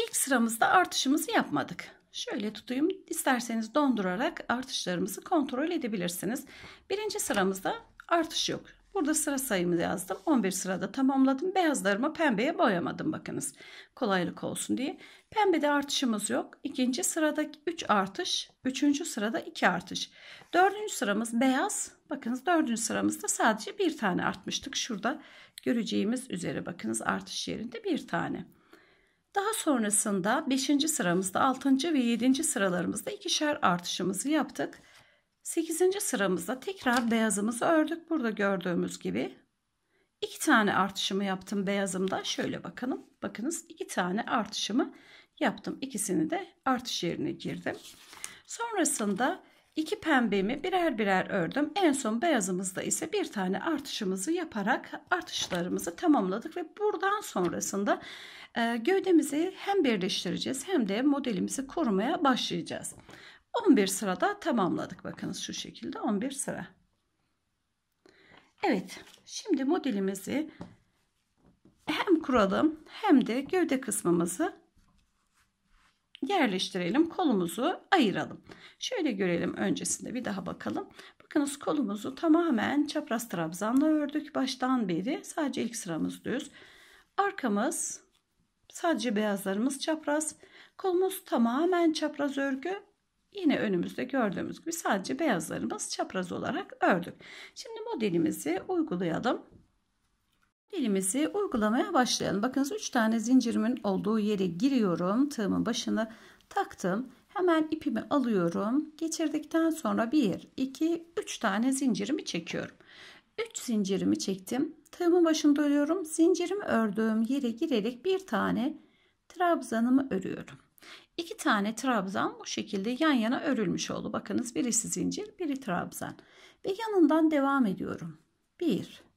İlk sıramızda artışımızı yapmadık. Şöyle tutayım. İsterseniz dondurarak artışlarımızı kontrol edebilirsiniz. Birinci sıramızda artış yok. Burada sıra sayımı yazdım. 11 sırada tamamladım. Beyazlarımı pembeye boyamadım bakınız. Kolaylık olsun diye. Pembede artışımız yok. İkinci sırada 3 artış. Üçüncü sırada 2 artış. Dördüncü sıramız beyaz. Bakınız dördüncü sıramızda sadece bir tane artmıştık. Şurada göreceğimiz üzere bakınız artış yerinde bir tane. Daha sonrasında 5. sıramızda 6. ve 7. sıralarımızda ikişer artışımızı yaptık. 8. sıramızda tekrar beyazımızı ördük. Burada gördüğümüz gibi iki tane artışımı yaptım beyazımda. Şöyle bakalım. Bakınız iki tane artışımı yaptım. İkisini de artış yerine girdim. Sonrasında İki pembemi birer birer ördüm. En son beyazımızda ise bir tane artışımızı yaparak artışlarımızı tamamladık ve buradan sonrasında e, gövdemizi hem birleştireceğiz hem de modelimizi korumaya başlayacağız. 11 sırada tamamladık. Bakınız şu şekilde 11 sıra. Evet şimdi modelimizi hem kuralım hem de gövde kısmımızı yerleştirelim. Kolumuzu ayıralım. Şöyle görelim öncesinde bir daha bakalım. Bakınız kolumuzu tamamen çapraz trabzanla ördük. Baştan beri sadece ilk sıramız düz. Arkamız sadece beyazlarımız çapraz. Kolumuz tamamen çapraz örgü. Yine önümüzde gördüğümüz gibi sadece beyazlarımız çapraz olarak ördük. Şimdi modelimizi uygulayalım. Elimizi uygulamaya başlayalım. Bakınız 3 tane zincirimin olduğu yere giriyorum. Tığımın başını taktım. Hemen ipimi alıyorum. Geçirdikten sonra 1, 2, 3 tane zincirimi çekiyorum. 3 zincirimi çektim. Tığımın başında örüyorum. Zincirimi ördüğüm yere girerek bir tane trabzanımı örüyorum. İki tane trabzan bu şekilde yan yana örülmüş oldu. Bakınız birisi zincir, biri trabzan. Ve yanından devam ediyorum. 1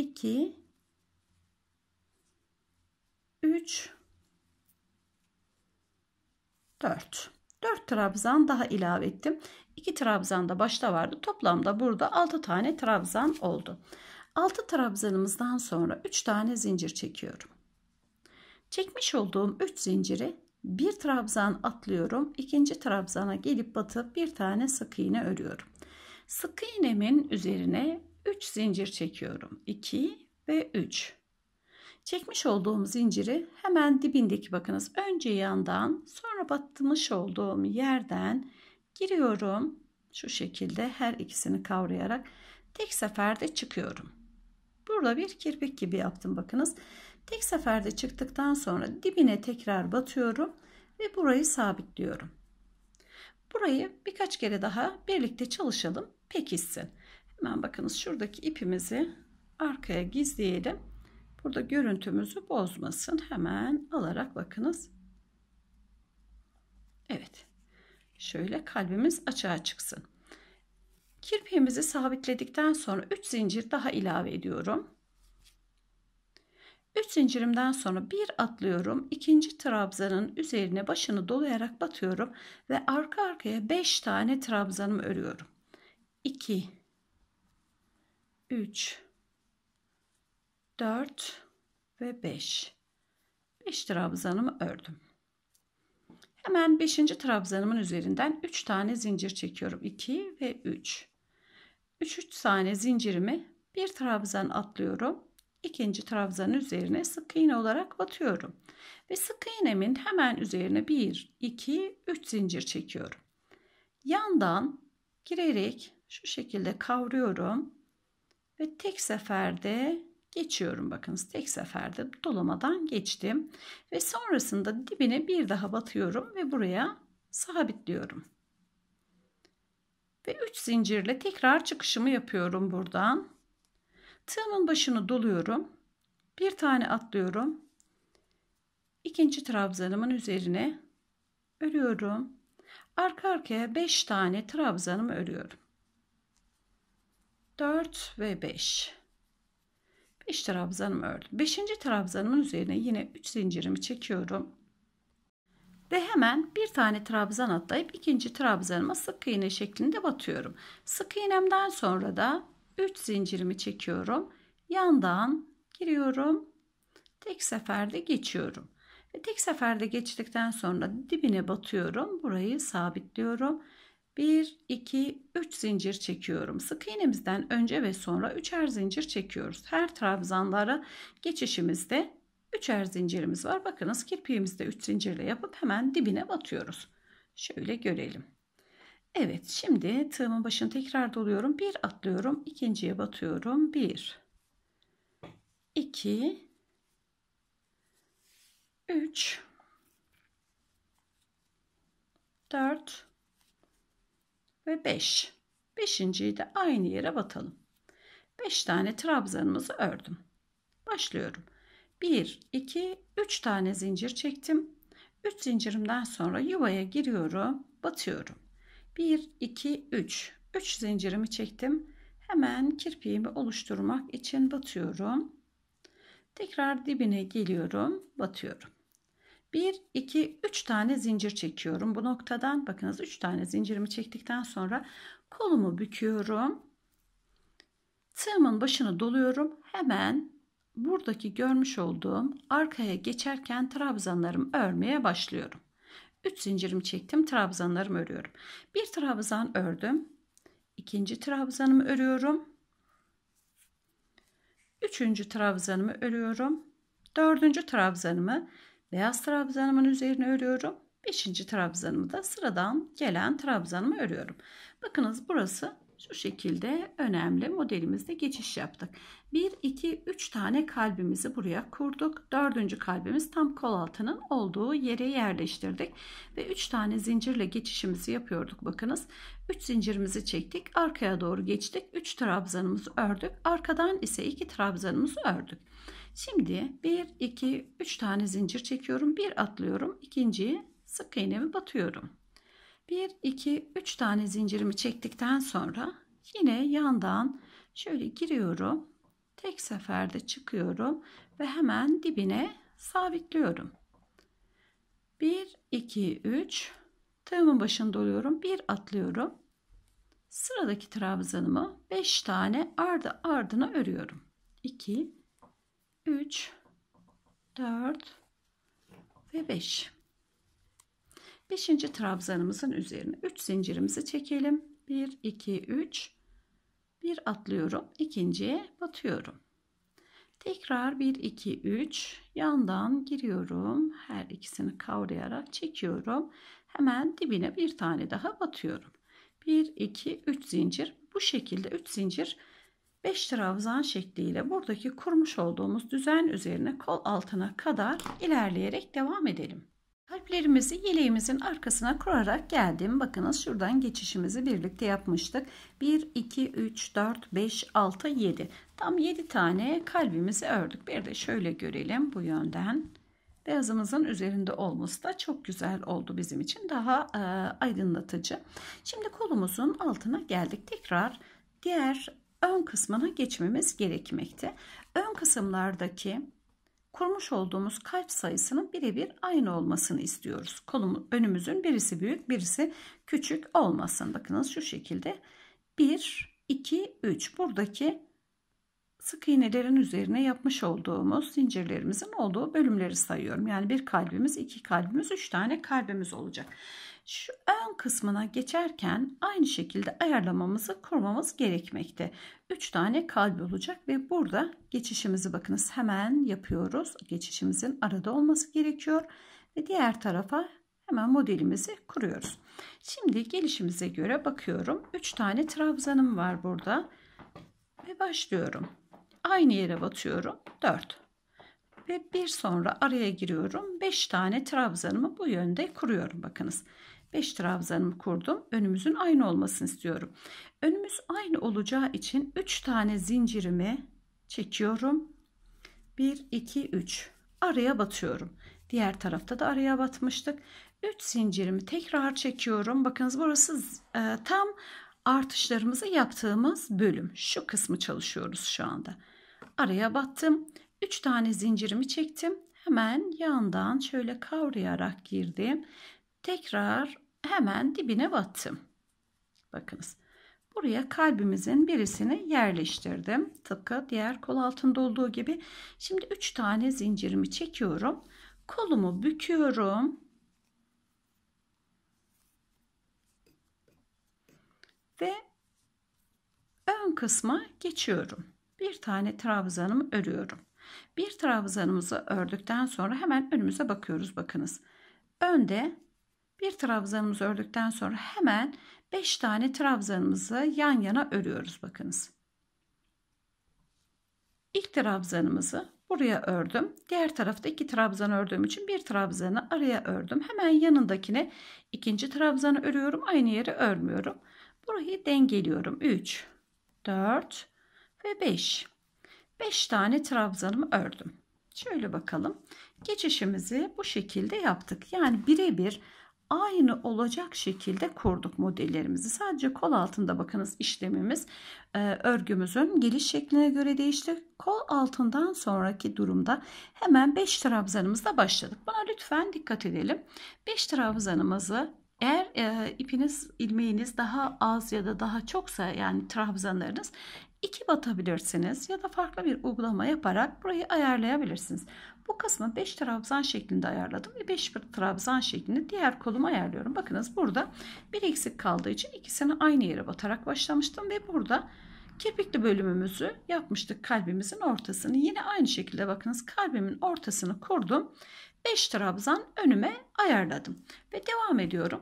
2 3 4 4 trabzan daha ilave ettim 2 trabzan da başta vardı toplamda burada 6 tane trabzan oldu 6 trabzanımızdan sonra 3 tane zincir çekiyorum çekmiş olduğum 3 zinciri bir trabzan atlıyorum ikinci trabzana gelip batıp bir tane sık iğne örüyorum sık iğnemin üzerine 3 zincir çekiyorum. 2 ve 3. Çekmiş olduğum zinciri hemen dibindeki bakınız önce yandan sonra batmış olduğum yerden giriyorum. Şu şekilde her ikisini kavrayarak tek seferde çıkıyorum. Burada bir kirpik gibi yaptım bakınız. Tek seferde çıktıktan sonra dibine tekrar batıyorum ve burayı sabitliyorum. Burayı birkaç kere daha birlikte çalışalım pekişsin. Hemen bakınız şuradaki ipimizi arkaya gizleyelim. Burada görüntümüzü bozmasın. Hemen alarak bakınız. Evet. Şöyle kalbimiz açığa çıksın. Kirpiğimizi sabitledikten sonra 3 zincir daha ilave ediyorum. 3 zincirimden sonra bir atlıyorum. ikinci trabzanın üzerine başını dolayarak batıyorum ve arka arkaya 5 tane trabzanımı örüyorum. 2 3 4 ve 5 5 trabzanımı ördüm. Hemen 5. trabzanımın üzerinden 3 tane zincir çekiyorum. 2 ve 3. 3 3 tane zincirimi bir trabzan atlıyorum. ikinci trabzanın üzerine sık iğne olarak batıyorum. Ve sık iğnemin hemen üzerine 1, 2, 3 zincir çekiyorum. Yandan girerek şu şekilde kavruyorum ve tek seferde geçiyorum bakınız tek seferde dolamadan geçtim ve sonrasında dibine bir daha batıyorum ve buraya sabitliyorum ve 3 zincirle tekrar çıkışımı yapıyorum buradan tığımın başını doluyorum bir tane atlıyorum ikinci trabzanımın üzerine örüyorum arka arkaya 5 tane trabzanımı örüyorum 4 ve 5. 5 trabzanımı ördüm. 5. trabzanımın üzerine yine 3 zincirimi çekiyorum. Ve hemen bir tane trabzan atlayıp ikinci trabzanıma sık iğne şeklinde batıyorum. Sık iğnemden sonra da 3 zincirimi çekiyorum. Yandan giriyorum. Tek seferde geçiyorum. Ve tek seferde geçtikten sonra dibine batıyorum. Burayı sabitliyorum 1, 2, 3 zincir çekiyorum. Sık iğnemizden önce ve sonra üçer zincir çekiyoruz. Her trabzanlara geçişimizde üçer zincirimiz var. Bakınız de 3 zincirle yapıp hemen dibine batıyoruz. Şöyle görelim. Evet şimdi tığımın başını tekrar doluyorum. Bir atlıyorum. ikinciye batıyorum. Bir, iki, üç, dört ve 5. Beşinciyi de aynı yere batalım. 5 tane trabzanımızı ördüm. Başlıyorum. 1, 2, 3 tane zincir çektim. 3 zincirimden sonra yuvaya giriyorum, batıyorum. 1, 2, 3. 3 zincirimi çektim. Hemen kirpiğimi oluşturmak için batıyorum. Tekrar dibine geliyorum, batıyorum. 1, 2, 3 tane zincir çekiyorum. Bu noktadan bakınız 3 tane zincirimi çektikten sonra kolumu büküyorum. Tığımın başını doluyorum. Hemen buradaki görmüş olduğum arkaya geçerken trabzanlarımı örmeye başlıyorum. 3 zincirimi çektim. Trabzanlarımı örüyorum. Bir trabzan ördüm. İkinci trabzanımı örüyorum. Üçüncü trabzanımı örüyorum. Dördüncü trabzanımı Beyaz trabzanımın üzerine örüyorum. Beşinci trabzanımı da sıradan gelen trabzanımı örüyorum. Bakınız burası şu şekilde önemli modelimizde geçiş yaptık. 1, 2, 3 tane kalbimizi buraya kurduk. Dördüncü kalbimiz tam kol altının olduğu yere yerleştirdik. Ve 3 tane zincirle geçişimizi yapıyorduk bakınız. 3 zincirimizi çektik. Arkaya doğru geçtik. 3 trabzanımızı ördük. Arkadan ise 2 trabzanımızı ördük. Şimdi 1, 2, 3 tane zincir çekiyorum. Bir atlıyorum. ikinciyi sık iğnemi batıyorum. 1, 2, 3 tane zincirimi çektikten sonra yine yandan şöyle giriyorum. Tek seferde çıkıyorum ve hemen dibine sabitliyorum. 1, 2, 3 tığımın başını doluyorum. Bir atlıyorum. Sıradaki trabzanımı 5 tane ardı ardına örüyorum. 2, 3 4 ve 5 5. trabzanımızın üzerine 3 zincirimizi çekelim 1 2 3 bir atlıyorum ikinciye batıyorum tekrar 1 2 3 yandan giriyorum her ikisini kavrayarak çekiyorum hemen dibine bir tane daha batıyorum 1 2 3 zincir bu şekilde 3 zincir 5 trabzan şekliyle buradaki kurmuş olduğumuz düzen üzerine kol altına kadar ilerleyerek devam edelim. Kalplerimizi yeleğimizin arkasına kurarak geldim. Bakınız şuradan geçişimizi birlikte yapmıştık. 1, 2, 3, 4, 5, 6, 7. Tam 7 tane kalbimizi ördük. Bir de şöyle görelim bu yönden. Beyazımızın üzerinde olması da çok güzel oldu bizim için. Daha e, aydınlatıcı. Şimdi kolumuzun altına geldik. Tekrar diğer ön kısmına geçmemiz gerekmekte. Ön kısımlardaki kurmuş olduğumuz kalp sayısının birebir aynı olmasını istiyoruz. Kolum, önümüzün birisi büyük birisi küçük olmasın. Bakınız şu şekilde 1, 2, 3 buradaki sık iğnelerin üzerine yapmış olduğumuz zincirlerimizin olduğu bölümleri sayıyorum. Yani bir kalbimiz, iki kalbimiz, üç tane kalbimiz olacak. Şu ön kısmına geçerken aynı şekilde ayarlamamızı kurmamız gerekmekte. 3 tane kalp olacak ve burada geçişimizi bakınız hemen yapıyoruz. Geçişimizin arada olması gerekiyor ve diğer tarafa hemen modelimizi kuruyoruz. Şimdi gelişimize göre bakıyorum. 3 tane trabzanım var burada ve başlıyorum. Aynı yere batıyorum. 4 ve bir sonra araya giriyorum. 5 tane trabzanımı bu yönde kuruyorum bakınız. 5 trabzanımı kurdum. Önümüzün aynı olmasını istiyorum. Önümüz aynı olacağı için 3 tane zincirimi çekiyorum. 1 2 3 araya batıyorum. Diğer tarafta da araya batmıştık. 3 zincirimi tekrar çekiyorum. Bakınız burası e, tam artışlarımızı yaptığımız bölüm. Şu kısmı çalışıyoruz şu anda. Araya battım. 3 tane zincirimi çektim. Hemen yandan şöyle kavrayarak girdim. Tekrar hemen dibine battım. Bakınız. Buraya kalbimizin birisini yerleştirdim. Tıpkı diğer kol altında olduğu gibi. Şimdi 3 tane zincirimi çekiyorum. Kolumu büküyorum. Ve ön kısma geçiyorum. Bir tane trabzanımı örüyorum. Bir trabzanımızı ördükten sonra hemen önümüze bakıyoruz bakınız. Önde bir trabzanımızı ördükten sonra hemen 5 tane trabzanımızı yan yana örüyoruz bakınız. İlk trabzanımızı buraya ördüm. Diğer tarafta iki trabzan ördüğüm için bir trabzanı araya ördüm. Hemen yanındakine ikinci trabzanı örüyorum. Aynı yere örmüyorum. Burayı dengeliyorum. 3, 4 ve 5. 5 tane trabzanımı ördüm. Şöyle bakalım. Geçişimizi bu şekilde yaptık. Yani birebir aynı olacak şekilde kurduk modellerimizi. Sadece kol altında bakınız işlemimiz e, örgümüzün geliş şekline göre değişti. Kol altından sonraki durumda hemen 5 trabzanımızla başladık. Buna lütfen dikkat edelim. 5 trabzanımızı eğer e, ipiniz ilmeğiniz daha az ya da daha çoksa yani trabzanlarınız 2 batabilirsiniz ya da farklı bir uygulama yaparak burayı ayarlayabilirsiniz. Bu kısmı 5 trabzan şeklinde ayarladım ve 5 trabzan şeklinde diğer kolumu ayarlıyorum. Bakınız burada bir eksik kaldığı için ikisini aynı yere batarak başlamıştım ve burada kirpikli bölümümüzü yapmıştık kalbimizin ortasını. Yine aynı şekilde bakınız kalbimin ortasını kurdum. 5 trabzan önüme ayarladım ve devam ediyorum.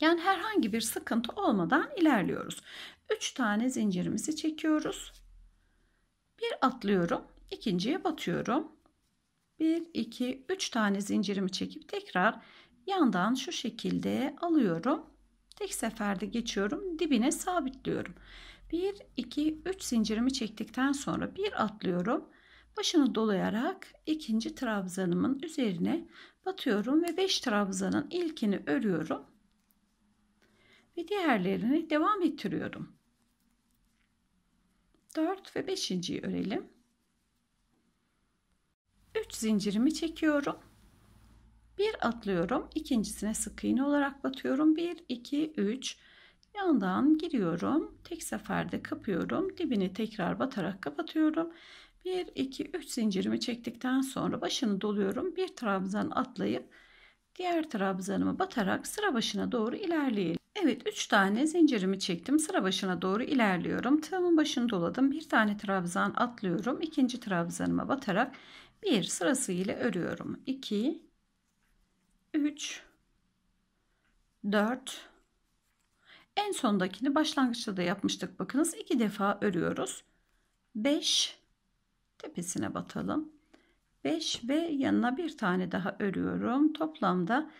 Yani herhangi bir sıkıntı olmadan ilerliyoruz. 3 tane zincirimizi çekiyoruz. Bir atlıyorum. ikinciye batıyorum. 1 2 3 tane zincirimi çekip tekrar yandan şu şekilde alıyorum. Tek seferde geçiyorum. Dibine sabitliyorum. 1 2 3 zincirimi çektikten sonra bir atlıyorum. Başını dolayarak ikinci trabzanımın üzerine batıyorum ve 5 trabzanın ilkini örüyorum ve diğerlerini devam ettiriyorum. 4 ve 5. örelim. 3 zincirimi çekiyorum. Bir atlıyorum. ikincisine sık iğne olarak batıyorum. 1 2 3 yandan giriyorum. Tek seferde kapıyorum. Dibini tekrar batarak kapatıyorum. 1 2 3 zincirimi çektikten sonra başını doluyorum. Bir trabzan atlayıp diğer trabzanımı batarak sıra başına doğru ilerleyelim. Evet 3 tane zincirimi çektim. Sıra başına doğru ilerliyorum. Tığımın başını doladım. Bir tane trabzan atlıyorum. ikinci trabzanıma batarak bir sırasıyla örüyorum. 2 3 4 en sondakini başlangıçta da yapmıştık. Bakınız iki defa örüyoruz. 5 tepesine batalım. 5 ve yanına bir tane daha örüyorum. Toplamda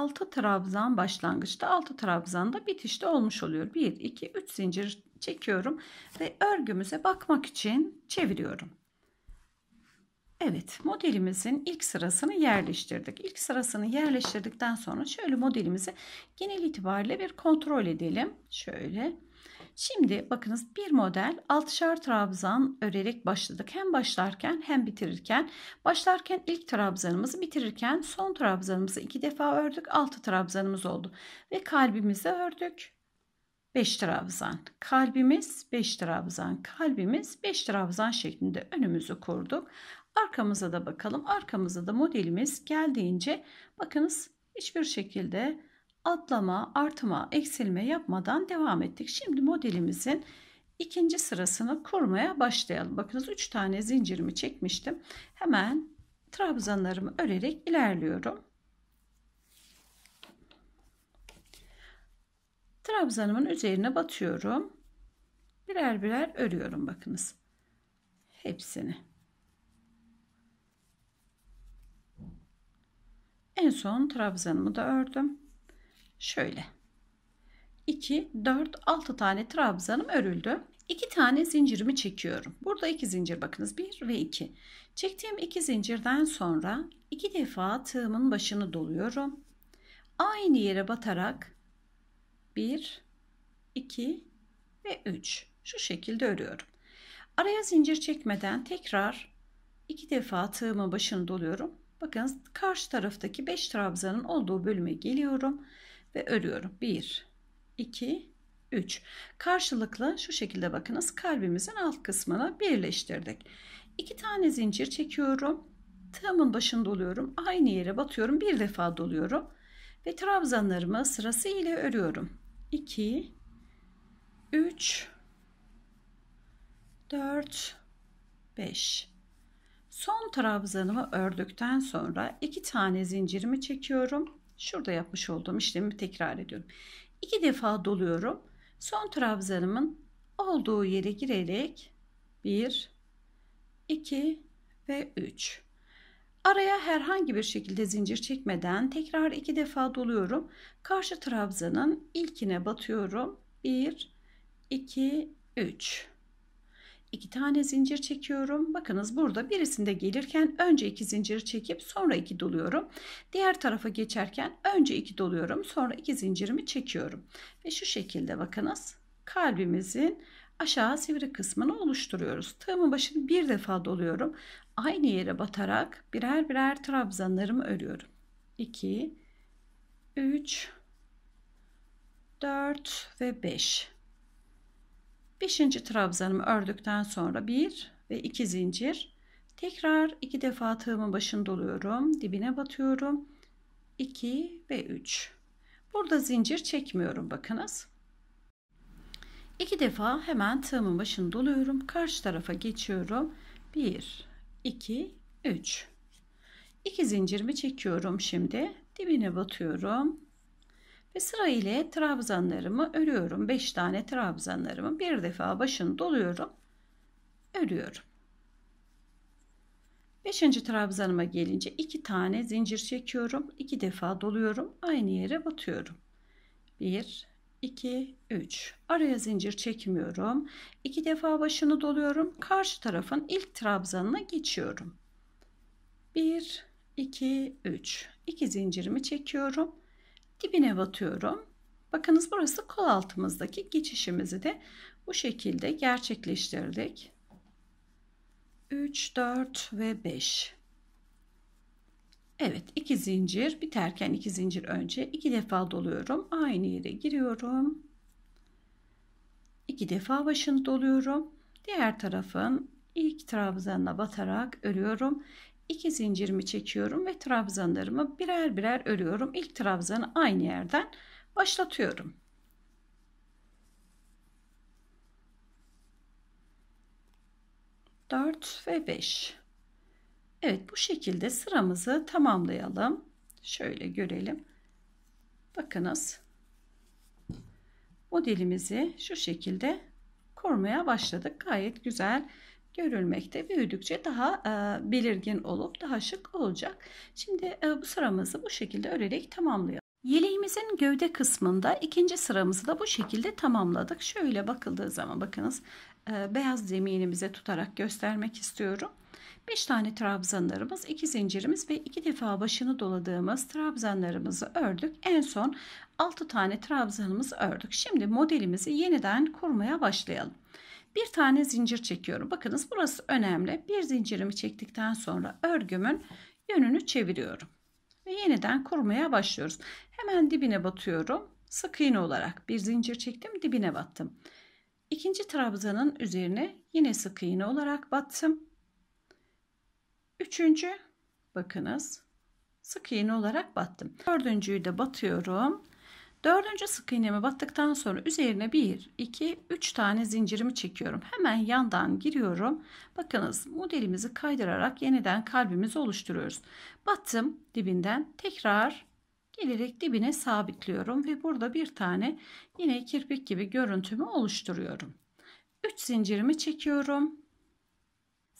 6 trabzan başlangıçta 6 da bitişte olmuş oluyor. 1 2 3 zincir çekiyorum ve örgümüze bakmak için çeviriyorum. Evet modelimizin ilk sırasını yerleştirdik. İlk sırasını yerleştirdikten sonra şöyle modelimizi genel itibariyle bir kontrol edelim. Şöyle Şimdi bakınız bir model altışar trabzan örerek başladık. Hem başlarken hem bitirirken. Başlarken ilk trabzanımızı bitirirken son trabzanımızı iki defa ördük. Altı trabzanımız oldu. Ve kalbimizi ördük. 5 trabzan. Kalbimiz 5 trabzan. Kalbimiz 5 trabzan şeklinde önümüzü kurduk. Arkamıza da bakalım. Arkamıza da modelimiz geldiğince bakınız hiçbir şekilde atlama, artma, eksilme yapmadan devam ettik. Şimdi modelimizin ikinci sırasını kurmaya başlayalım. Bakınız 3 tane zincirimi çekmiştim. Hemen trabzanlarımı örerek ilerliyorum. Trabzanımın üzerine batıyorum. Birer birer örüyorum bakınız. Hepsini. En son trabzanımı da ördüm. Şöyle. 2, 4, 6 tane trabzanım örüldü. 2 tane zincirimi çekiyorum. Burada 2 zincir bakınız 1 ve 2. Çektiğim 2 zincirden sonra 2 defa tığımın başını doluyorum. Aynı yere batarak 1, 2 ve 3 şu şekilde örüyorum. Araya zincir çekmeden tekrar 2 defa tığımın başını doluyorum. Bakın karşı taraftaki 5 trabzanın olduğu bölüme geliyorum ve örüyorum. 1, 2, 3. Karşılıklı şu şekilde bakınız kalbimizin alt kısmına birleştirdik. 2 tane zincir çekiyorum. Tığımın başında oluyorum. Aynı yere batıyorum. Bir defa doluyorum. Ve trabzanlarımı sırası ile örüyorum. 2, 3, 4, 5. Son trabzanımı ördükten sonra iki tane zincirimi çekiyorum Şurada yapmış olduğum işlemi tekrar ediyorum. İki defa doluyorum. Son trabzanımın olduğu yere girerek 1, 2 ve 3. Araya herhangi bir şekilde zincir çekmeden tekrar iki defa doluyorum. Karşı trabzanın ilkine batıyorum. 1, 2, 3. 2 tane zincir çekiyorum. Bakınız burada birisinde gelirken önce 2 zincir çekip sonra 2 doluyorum. Diğer tarafa geçerken önce 2 doluyorum. Sonra 2 zincirimi çekiyorum. Ve şu şekilde bakınız kalbimizin aşağı sivri kısmını oluşturuyoruz. Tığımın başını bir defa doluyorum. Aynı yere batarak birer birer trabzanlarımı örüyorum. 2 3 4 ve 5 Beşinci trabzanımı ördükten sonra bir ve iki zincir. Tekrar iki defa tığımın başını doluyorum. Dibine batıyorum. 2 ve 3. Burada zincir çekmiyorum bakınız. İki defa hemen tığımın başını doluyorum. Karşı tarafa geçiyorum. 1, 2, 3. 2 zincirimi çekiyorum şimdi. Dibine batıyorum. Ve sıra ile trabzanlarımı örüyorum. 5 tane trabzanlarımı bir defa başını doluyorum. Örüyorum. 5. trabzanıma gelince 2 tane zincir çekiyorum. 2 defa doluyorum. Aynı yere batıyorum. 1 2 3 araya zincir çekmiyorum 2 defa başını doluyorum karşı tarafın ilk trabzanına geçiyorum 1 2 3 2 zincirimi çekiyorum dibine batıyorum. Bakınız burası kol altımızdaki geçişimizi de bu şekilde gerçekleştirdik. 3, 4 ve 5. Evet iki zincir biterken iki zincir önce iki defa doluyorum. Aynı yere giriyorum. iki defa başını doluyorum. Diğer tarafın ilk trabzanına batarak örüyorum. 2 zincirimi çekiyorum ve trabzanlarımı birer birer örüyorum. İlk trabzanı aynı yerden başlatıyorum. Dört ve beş. Evet bu şekilde sıramızı tamamlayalım. Şöyle görelim. Bakınız. Modelimizi şu şekilde kurmaya başladık. Gayet güzel görülmekte. Büyüdükçe daha e, belirgin olup daha şık olacak. Şimdi e, bu sıramızı bu şekilde örerek tamamlayalım. Yeleğimizin gövde kısmında ikinci sıramızı da bu şekilde tamamladık. Şöyle bakıldığı zaman bakınız e, beyaz zeminimize tutarak göstermek istiyorum. 5 tane trabzanlarımız, 2 zincirimiz ve 2 defa başını doladığımız trabzanlarımızı ördük. En son 6 tane trabzanımızı ördük. Şimdi modelimizi yeniden kurmaya başlayalım bir tane zincir çekiyorum. Bakınız burası önemli. Bir zincirimi çektikten sonra örgümün yönünü çeviriyorum. Ve yeniden kurmaya başlıyoruz. Hemen dibine batıyorum. Sık iğne olarak bir zincir çektim dibine battım. İkinci trabzanın üzerine yine sık iğne olarak battım. Üçüncü bakınız sık iğne olarak battım. Dördüncüyü de batıyorum. Dördüncü sık iğnemi battıktan sonra üzerine 1, 2, 3 tane zincirimi çekiyorum. Hemen yandan giriyorum. Bakınız modelimizi kaydırarak yeniden kalbimizi oluşturuyoruz. Battım dibinden tekrar gelerek dibine sabitliyorum ve burada bir tane yine kirpik gibi görüntümü oluşturuyorum. 3 zincirimi çekiyorum.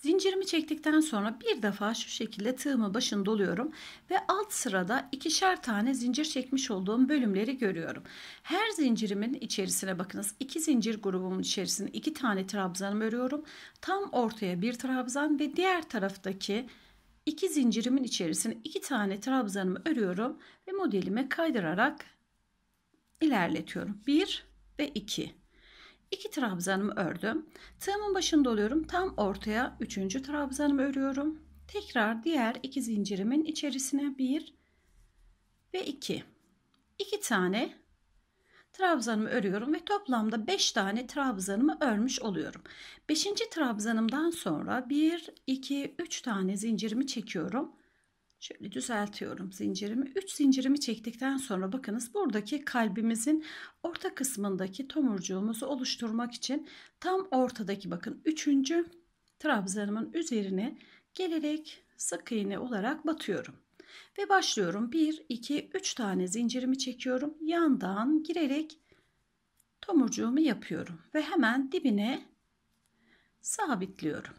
Zincirimi çektikten sonra bir defa şu şekilde tığımı başın doluyorum ve alt sırada ikişer tane zincir çekmiş olduğum bölümleri görüyorum. Her zincirimin içerisine bakınız iki zincir grubumun içerisine iki tane trabzanım örüyorum. Tam ortaya bir trabzan ve diğer taraftaki iki zincirimin içerisine iki tane trabzanımı örüyorum ve modelime kaydırarak ilerletiyorum. 1 ve 2 2 trabzanımı ördüm. Tığımın başını doluyorum. Tam ortaya 3. trabzanımı örüyorum. Tekrar diğer iki zincirimin içerisine 1 ve 2. 2 tane trabzanımı örüyorum ve toplamda 5 tane trabzanımı örmüş oluyorum. 5. trabzanımdan sonra 1 2 3 tane zincirimi çekiyorum Şöyle düzeltiyorum zincirimi. 3 zincirimi çektikten sonra bakınız buradaki kalbimizin orta kısmındaki tomurcuğumuzu oluşturmak için tam ortadaki bakın 3. trabzanımın üzerine gelerek sık iğne olarak batıyorum. Ve başlıyorum. 1, 2, 3 tane zincirimi çekiyorum. Yandan girerek tomurcuğumu yapıyorum. Ve hemen dibine sabitliyorum.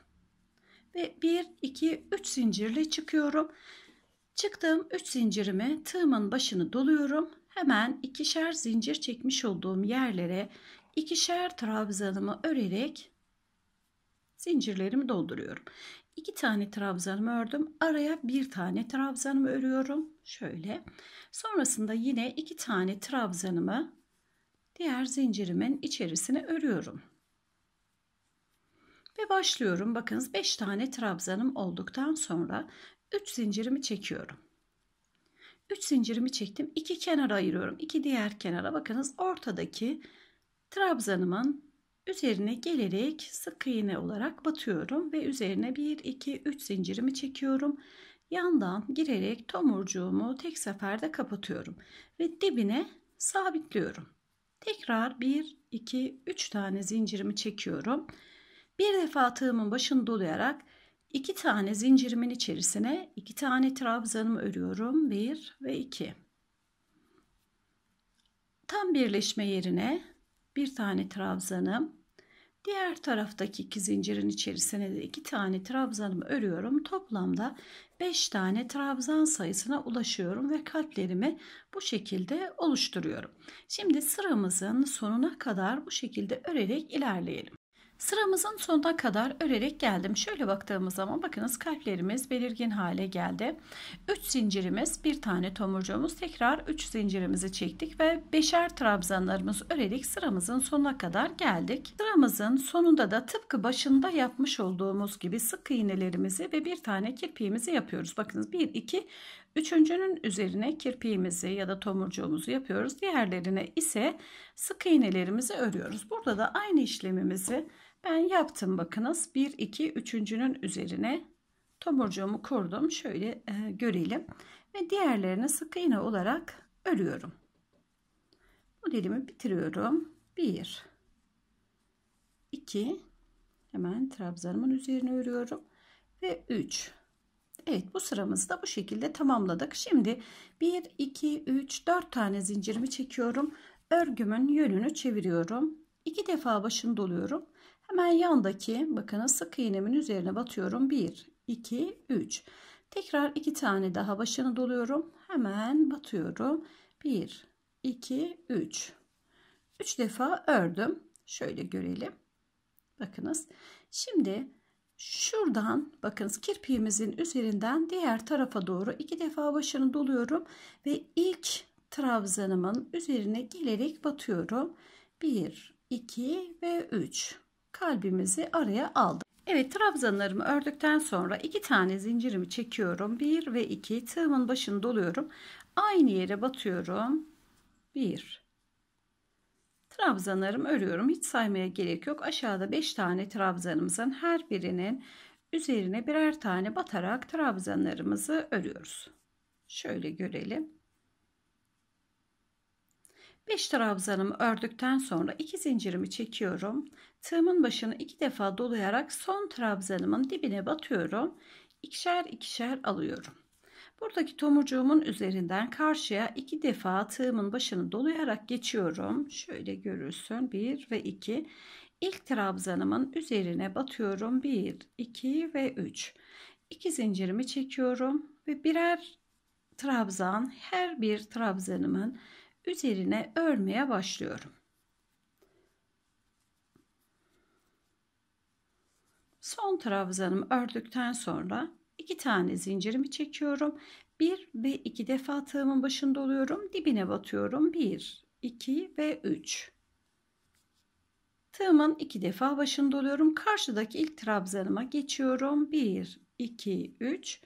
Ve 1, 2, 3 zincirle çıkıyorum. Çıktığım 3 zincirimi tığımın başını doluyorum. Hemen ikişer zincir çekmiş olduğum yerlere ikişer trabzanımı örerek zincirlerimi dolduruyorum. 2 tane trabzanımı ördüm. Araya bir tane trabzanımı örüyorum. Şöyle. Sonrasında yine iki tane trabzanımı diğer zincirimin içerisine örüyorum. Ve başlıyorum. Bakınız 5 tane trabzanım olduktan sonra 3 zincirimi çekiyorum. 3 zincirimi çektim. 2 kenara ayırıyorum. 2 diğer kenara bakınız ortadaki trabzanımın üzerine gelerek sık iğne olarak batıyorum ve üzerine 1 2 3 zincirimi çekiyorum. Yandan girerek tomurcuğumu tek seferde kapatıyorum ve dibine sabitliyorum. Tekrar 1 2 3 tane zincirimi çekiyorum. Bir defa tığımın başını dolayarak İki tane zincirimin içerisine iki tane trabzanımı örüyorum. Bir ve iki. Tam birleşme yerine bir tane trabzanım. Diğer taraftaki iki zincirin içerisine de iki tane trabzanımı örüyorum. Toplamda 5 tane trabzan sayısına ulaşıyorum ve kalplerimi bu şekilde oluşturuyorum. Şimdi sıramızın sonuna kadar bu şekilde örerek ilerleyelim. Sıramızın sonuna kadar örerek geldim. Şöyle baktığımız zaman bakınız kalplerimiz belirgin hale geldi. 3 zincirimiz, bir tane tomurcuğumuz tekrar 3 zincirimizi çektik ve 5'er trabzanlarımız örerek sıramızın sonuna kadar geldik. Sıramızın sonunda da tıpkı başında yapmış olduğumuz gibi sık iğnelerimizi ve bir tane kirpiğimizi yapıyoruz. Bakınız 1 2 Üçüncünün üzerine kirpiğimizi ya da tomurcuğumuzu yapıyoruz. Diğerlerine ise sık iğnelerimizi örüyoruz. Burada da aynı işlemimizi ben yaptım bakınız. 1, 2, 3.'nün üzerine tomurcuğumu kurdum. Şöyle e, görelim. Ve diğerlerini sık iğne olarak örüyorum. Bu dilimi bitiriyorum. 1, 2, hemen trabzanımın üzerine örüyorum. Ve 3. Evet bu sıramızı da bu şekilde tamamladık. Şimdi 1, 2, 3, 4 tane zincirimi çekiyorum. Örgümün yönünü çeviriyorum. 2 defa başını doluyorum Hemen yandaki bakın sık iğnemin üzerine batıyorum. 1, 2, 3. Tekrar 2 tane daha başını doluyorum. Hemen batıyorum. 1, 2, 3. 3 defa ördüm. Şöyle görelim. Bakınız. Şimdi şuradan bakınız kirpiğimizin üzerinden diğer tarafa doğru iki defa başını doluyorum ve ilk trabzanımın üzerine gelerek batıyorum. 1, 2 ve 3 kalbimizi araya aldım. Evet trabzanlarımı ördükten sonra iki tane zincirimi çekiyorum. 1 ve 2 tığımın başını doluyorum. Aynı yere batıyorum. 1 Trabzanlarımı örüyorum. Hiç saymaya gerek yok. Aşağıda 5 tane trabzanımızın her birinin üzerine birer tane batarak trabzanlarımızı örüyoruz. Şöyle görelim. 5 trabzanımı ördükten sonra 2 zincirimi çekiyorum. Tığımın başını 2 defa dolayarak son trabzanımın dibine batıyorum. İkişer ikişer alıyorum. Buradaki tomurcuğumun üzerinden karşıya 2 defa tığımın başını dolayarak geçiyorum. Şöyle görürsün 1 ve 2. İlk trabzanımın üzerine batıyorum 1, 2 ve 3. 2 zincirimi çekiyorum ve birer trabzan her bir trabzanımın üzerine örmeye başlıyorum. Son trabzanımı ördükten sonra iki tane zincirimi çekiyorum. Bir ve iki defa tığımın başında oluyorum. Dibine batıyorum. Bir, iki ve üç. Tığımın iki defa başında oluyorum. Karşıdaki ilk trabzanıma geçiyorum. Bir, iki, üç.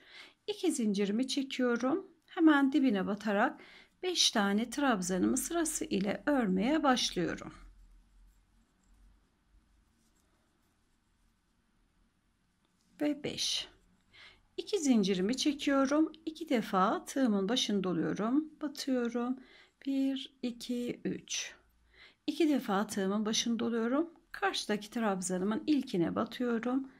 İki zincirimi çekiyorum. Hemen dibine batarak 5 tane trabzanımı sırası ile örmeye başlıyorum. Ve 5. 2 zincirimi çekiyorum. 2 defa tığımın başını doluyorum. Batıyorum. 1 2 3. 2 defa tığımın başını doluyorum. Karşıdaki trabzanımın ilkine batıyorum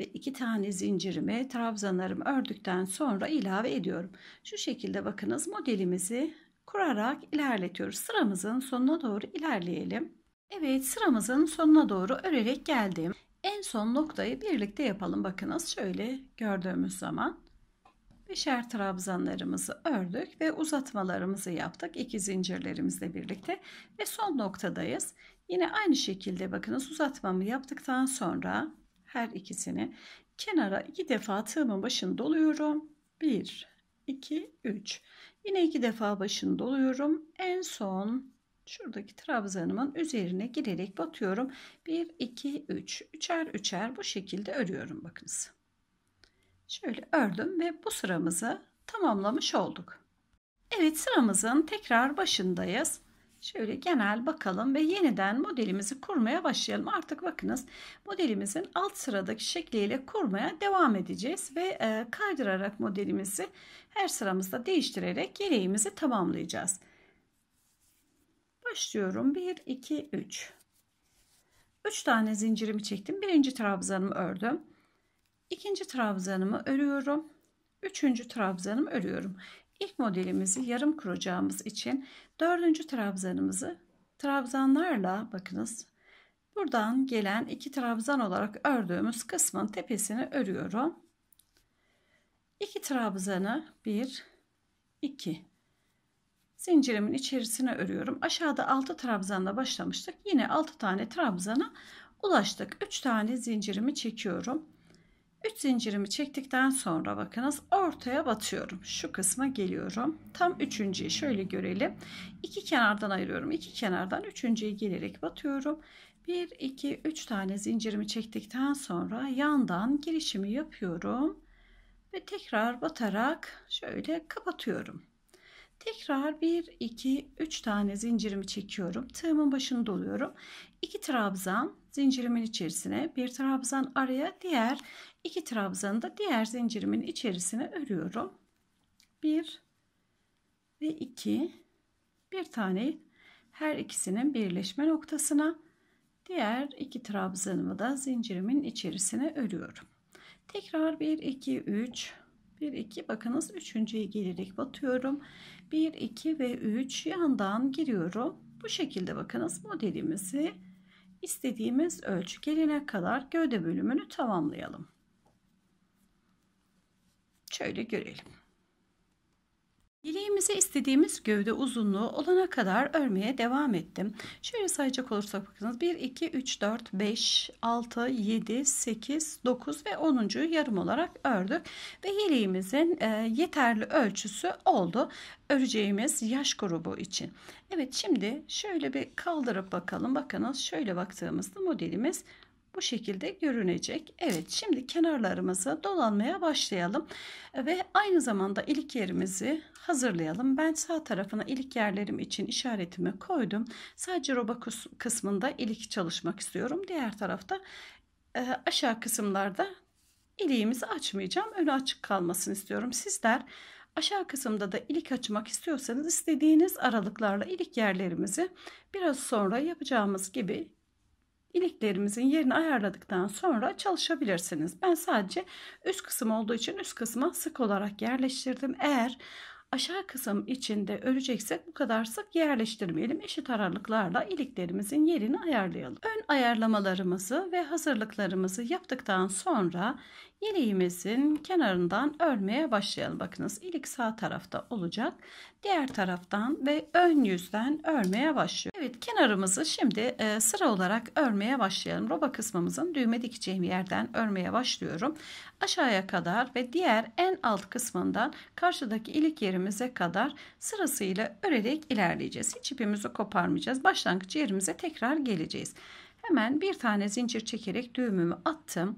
ve iki tane zincirimi trabzanlarımı ördükten sonra ilave ediyorum. Şu şekilde bakınız modelimizi kurarak ilerletiyoruz. Sıramızın sonuna doğru ilerleyelim. Evet sıramızın sonuna doğru örerek geldim. En son noktayı birlikte yapalım. Bakınız şöyle gördüğümüz zaman beşer trabzanlarımızı ördük ve uzatmalarımızı yaptık. iki zincirlerimizle birlikte ve son noktadayız. Yine aynı şekilde bakınız uzatmamı yaptıktan sonra her ikisini kenara iki defa tığımın başını doluyorum. 1, 2, 3. Yine iki defa başını doluyorum. En son şuradaki trabzanımın üzerine girerek batıyorum. 1, 2, 3. Üçer üçer bu şekilde örüyorum bakınız. Şöyle ördüm ve bu sıramızı tamamlamış olduk. Evet sıramızın tekrar başındayız. Şöyle genel bakalım ve yeniden modelimizi kurmaya başlayalım. Artık bakınız modelimizin alt sıradaki şekliyle kurmaya devam edeceğiz ve e, kaydırarak modelimizi her sıramızda değiştirerek yeleğimizi tamamlayacağız. Başlıyorum. 1, 2, 3. 3 tane zincirimi çektim. Birinci trabzanımı ördüm. İkinci trabzanımı örüyorum. Üçüncü trabzanımı örüyorum. İlk modelimizi yarım kuracağımız için dördüncü trabzanımızı trabzanlarla bakınız buradan gelen iki trabzan olarak ördüğümüz kısmın tepesini örüyorum. İki trabzanı bir, iki zincirimin içerisine örüyorum. Aşağıda altı trabzanla başlamıştık. Yine altı tane trabzana ulaştık. üç tane zincirimi çekiyorum. 3 zincirimi çektikten sonra bakınız ortaya batıyorum. Şu kısma geliyorum. Tam üçüncüyü şöyle görelim. İki kenardan ayırıyorum. İki kenardan üçüncüye gelerek batıyorum. 1, 2, 3 tane zincirimi çektikten sonra yandan girişimi yapıyorum. Ve tekrar batarak şöyle kapatıyorum. Tekrar 1, 2, 3 tane zincirimi çekiyorum. Tığımın başını doluyorum. 2 trabzan zincirimin içerisine bir trabzan araya diğer 2 trabzanı da diğer zincirimin içerisine örüyorum. 1 ve 2 bir tane her ikisinin birleşme noktasına diğer iki trabzanımı da zincirimin içerisine örüyorum. Tekrar 1 2 3 1 2 bakınız üçüncüye gelerek batıyorum. 1 2 ve 3 yandan giriyorum. Bu şekilde bakınız modelimizi istediğimiz ölçü gelene kadar gövde bölümünü tamamlayalım. Şöyle görelim. Yeleğimize istediğimiz gövde uzunluğu olana kadar örmeye devam ettim. Şöyle sayacak olursak bakınız 1, 2, 3, 4, 5, 6, 7, 8, 9 ve 10. yarım olarak ördük. Ve yeleğimizin e, yeterli ölçüsü oldu. Öreceğimiz yaş grubu için. Evet şimdi şöyle bir kaldırıp bakalım. Bakınız şöyle baktığımızda modelimiz bu şekilde görünecek. Evet şimdi kenarlarımızı dolanmaya başlayalım ve aynı zamanda ilik yerimizi hazırlayalım. Ben sağ tarafına ilik yerlerim için işaretimi koydum. Sadece roba kısmında ilik çalışmak istiyorum. Diğer tarafta e, aşağı kısımlarda iliğimizi açmayacağım. Önü açık kalmasını istiyorum. Sizler Aşağı kısımda da ilik açmak istiyorsanız istediğiniz aralıklarla ilik yerlerimizi biraz sonra yapacağımız gibi İliklerimizin yerini ayarladıktan sonra çalışabilirsiniz. Ben sadece üst kısım olduğu için üst kısma sık olarak yerleştirdim. Eğer aşağı kısım içinde öreceksek bu kadar sık yerleştirmeyelim. Eşit aralıklarla iliklerimizin yerini ayarlayalım. Ön ayarlamalarımızı ve hazırlıklarımızı yaptıktan sonra Yeleğimizin kenarından örmeye başlayalım. Bakınız ilik sağ tarafta olacak. Diğer taraftan ve ön yüzden örmeye başlıyor. Evet kenarımızı şimdi e, sıra olarak örmeye başlayalım. Roba kısmımızın düğme dikeceğim yerden örmeye başlıyorum. Aşağıya kadar ve diğer en alt kısmından karşıdaki ilik yerimize kadar sırasıyla örerek ilerleyeceğiz. Hiç ipimizi koparmayacağız. Başlangıç yerimize tekrar geleceğiz. Hemen bir tane zincir çekerek düğümümü attım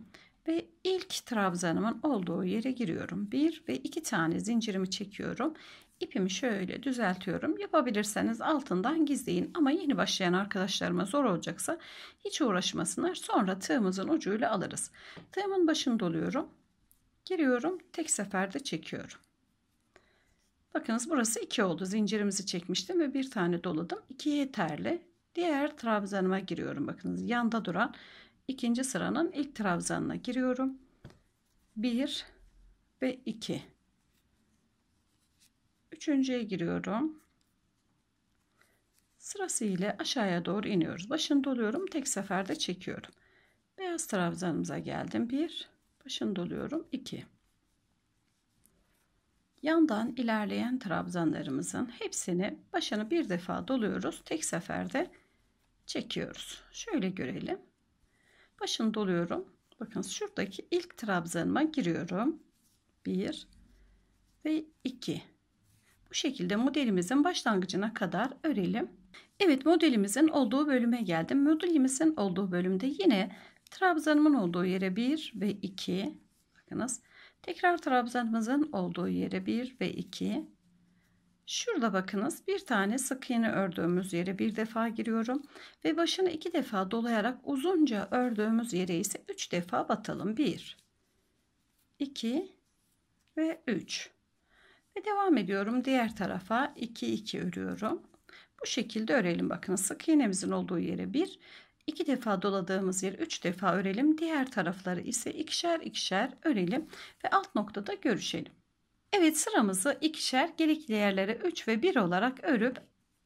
ve ilk trabzanımın olduğu yere giriyorum. Bir ve iki tane zincirimi çekiyorum. İpimi şöyle düzeltiyorum. Yapabilirseniz altından gizleyin ama yeni başlayan arkadaşlarıma zor olacaksa hiç uğraşmasınlar. Sonra tığımızın ucuyla alırız. Tığımın başını doluyorum. Giriyorum. Tek seferde çekiyorum. Bakınız burası 2 oldu. Zincirimizi çekmiştim ve bir tane doladım. 2 yeterli. Diğer trabzanıma giriyorum. Bakınız yanda duran ikinci sıranın ilk trabzanına giriyorum. 1 ve 2. Üçüncüye giriyorum. Sırası ile aşağıya doğru iniyoruz. Başını doluyorum. Tek seferde çekiyorum. Beyaz trabzanımıza geldim. 1. Başını doluyorum. 2. Yandan ilerleyen trabzanlarımızın hepsini başını bir defa doluyoruz. Tek seferde çekiyoruz. Şöyle görelim. Başını doluyorum. Bakın şuradaki ilk trabzanıma giriyorum. 1 ve 2. Bu şekilde modelimizin başlangıcına kadar örelim. Evet modelimizin olduğu bölüme geldim. Modelimizin olduğu bölümde yine trabzanımın olduğu yere 1 ve 2. Bakınız. Tekrar trabzanımızın olduğu yere 1 ve 2 Şurada bakınız bir tane sık iğne ördüğümüz yere bir defa giriyorum ve başını iki defa dolayarak uzunca ördüğümüz yere ise üç defa batalım. Bir, iki ve üç. Ve devam ediyorum diğer tarafa iki iki örüyorum. Bu şekilde örelim bakın sık iğnemizin olduğu yere bir, iki defa doladığımız yeri üç defa örelim. Diğer tarafları ise ikişer ikişer örelim ve alt noktada görüşelim. Evet sıramızı ikişer gerekli yerlere 3 ve 1 olarak örüp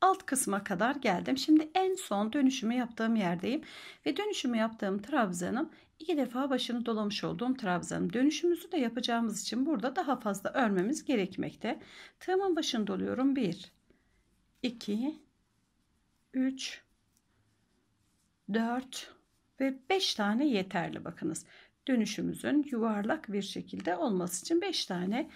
alt kısma kadar geldim. Şimdi en son dönüşümü yaptığım yerdeyim ve dönüşümü yaptığım trabzanım iki defa başını dolamış olduğum trabzanım. Dönüşümüzü de yapacağımız için burada daha fazla örmemiz gerekmekte. Tığımın başını doluyorum. 1 2 3 4 ve 5 tane yeterli bakınız. Dönüşümüzün yuvarlak bir şekilde olması için 5 tane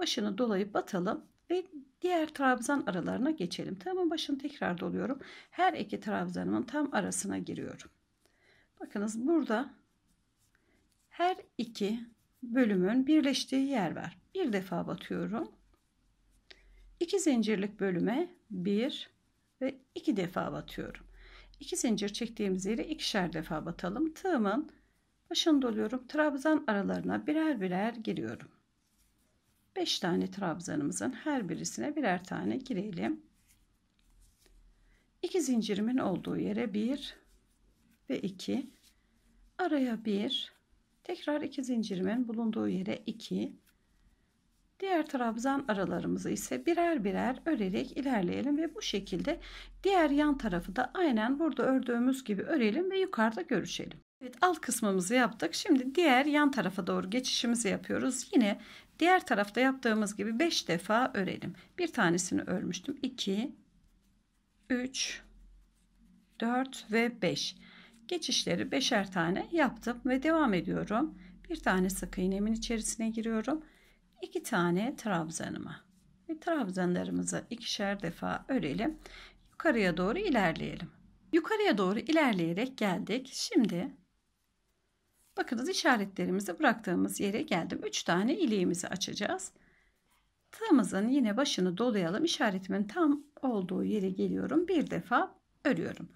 başını dolayıp batalım ve diğer trabzan aralarına geçelim. Tamam başını tekrar doluyorum. Her iki trabzanımın tam arasına giriyorum. Bakınız burada her iki bölümün birleştiği yer var. Bir defa batıyorum. İki zincirlik bölüme bir ve iki defa batıyorum. İki zincir çektiğimiz yere ikişer defa batalım. Tığımın başını doluyorum. Trabzan aralarına birer birer giriyorum. 5 tane trabzanımızın her birisine birer tane girelim. 2 zincirimin olduğu yere 1 ve 2 araya 1 tekrar 2 zincirimin bulunduğu yere 2 diğer trabzan aralarımızı ise birer birer örerek ilerleyelim ve bu şekilde diğer yan tarafı da aynen burada ördüğümüz gibi örelim ve yukarıda görüşelim. Evet alt kısmımızı yaptık. Şimdi diğer yan tarafa doğru geçişimizi yapıyoruz. Yine diğer tarafta yaptığımız gibi 5 defa örelim. Bir tanesini örmüştüm. 2, 3, 4 ve 5. Geçişleri 5'er tane yaptım ve devam ediyorum. Bir tane sık iğnemin içerisine giriyorum. 2 tane trabzanıma ve trabzanlarımızı ikişer defa örelim. Yukarıya doğru ilerleyelim. Yukarıya doğru ilerleyerek geldik. Şimdi Bakınız işaretlerimizi bıraktığımız yere geldim. 3 tane iliğimizi açacağız. Tığımızın yine başını dolayalım. İşaretimin tam olduğu yere geliyorum. Bir defa örüyorum.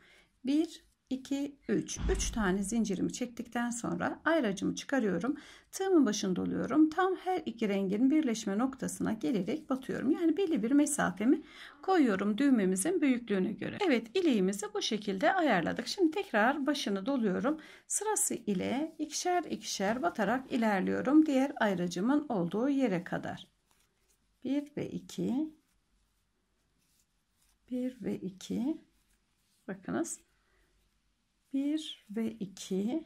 1 2, 3. 3 tane zincirimi çektikten sonra ayracımı çıkarıyorum. Tığımın başını doluyorum. Tam her iki rengin birleşme noktasına gelerek batıyorum. Yani belli bir mesafemi koyuyorum düğmemizin büyüklüğüne göre. Evet ileğimizi bu şekilde ayarladık. Şimdi tekrar başını doluyorum. Sırası ile ikişer ikişer batarak ilerliyorum. Diğer ayracımın olduğu yere kadar. 1 ve 2 1 ve 2 bakınız 1 ve 2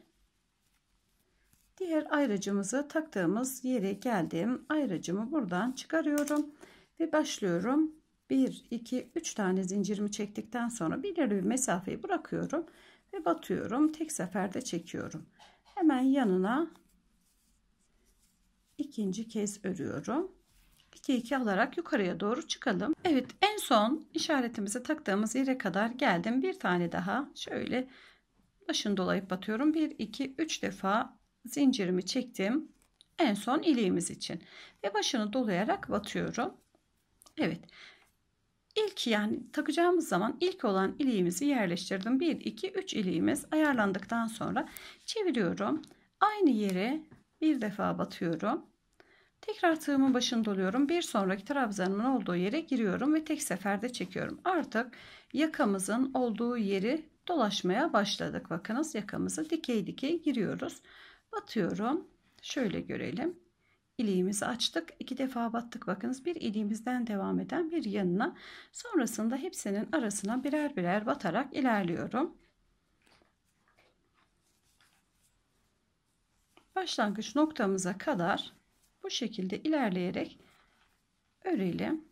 diğer ayracımızı taktığımız yere geldim ayracımı buradan çıkarıyorum ve başlıyorum 1 2 3 tane zincirimi çektikten sonra belirli bir mesafeyi bırakıyorum ve batıyorum tek seferde çekiyorum hemen yanına ikinci kez örüyorum 2 2 alarak yukarıya doğru çıkalım Evet en son işaretimizi taktığımız yere kadar geldim bir tane daha şöyle başını dolayıp batıyorum. 1 2 3 defa zincirimi çektim. En son iliğimiz için ve başını dolayarak batıyorum. Evet. İlk yani takacağımız zaman ilk olan iliğimizi yerleştirdim. 1 2 3 iliğimiz ayarlandıktan sonra çeviriyorum. Aynı yere bir defa batıyorum. Tekrar tığımın başını doluyorum. Bir sonraki trabzanımın olduğu yere giriyorum ve tek seferde çekiyorum. Artık yakamızın olduğu yeri dolaşmaya başladık. Bakınız yakamızı dikey dikey giriyoruz. Batıyorum. Şöyle görelim. İliğimizi açtık. iki defa battık. Bakınız bir iliğimizden devam eden bir yanına. Sonrasında hepsinin arasına birer birer batarak ilerliyorum. Başlangıç noktamıza kadar bu şekilde ilerleyerek örelim.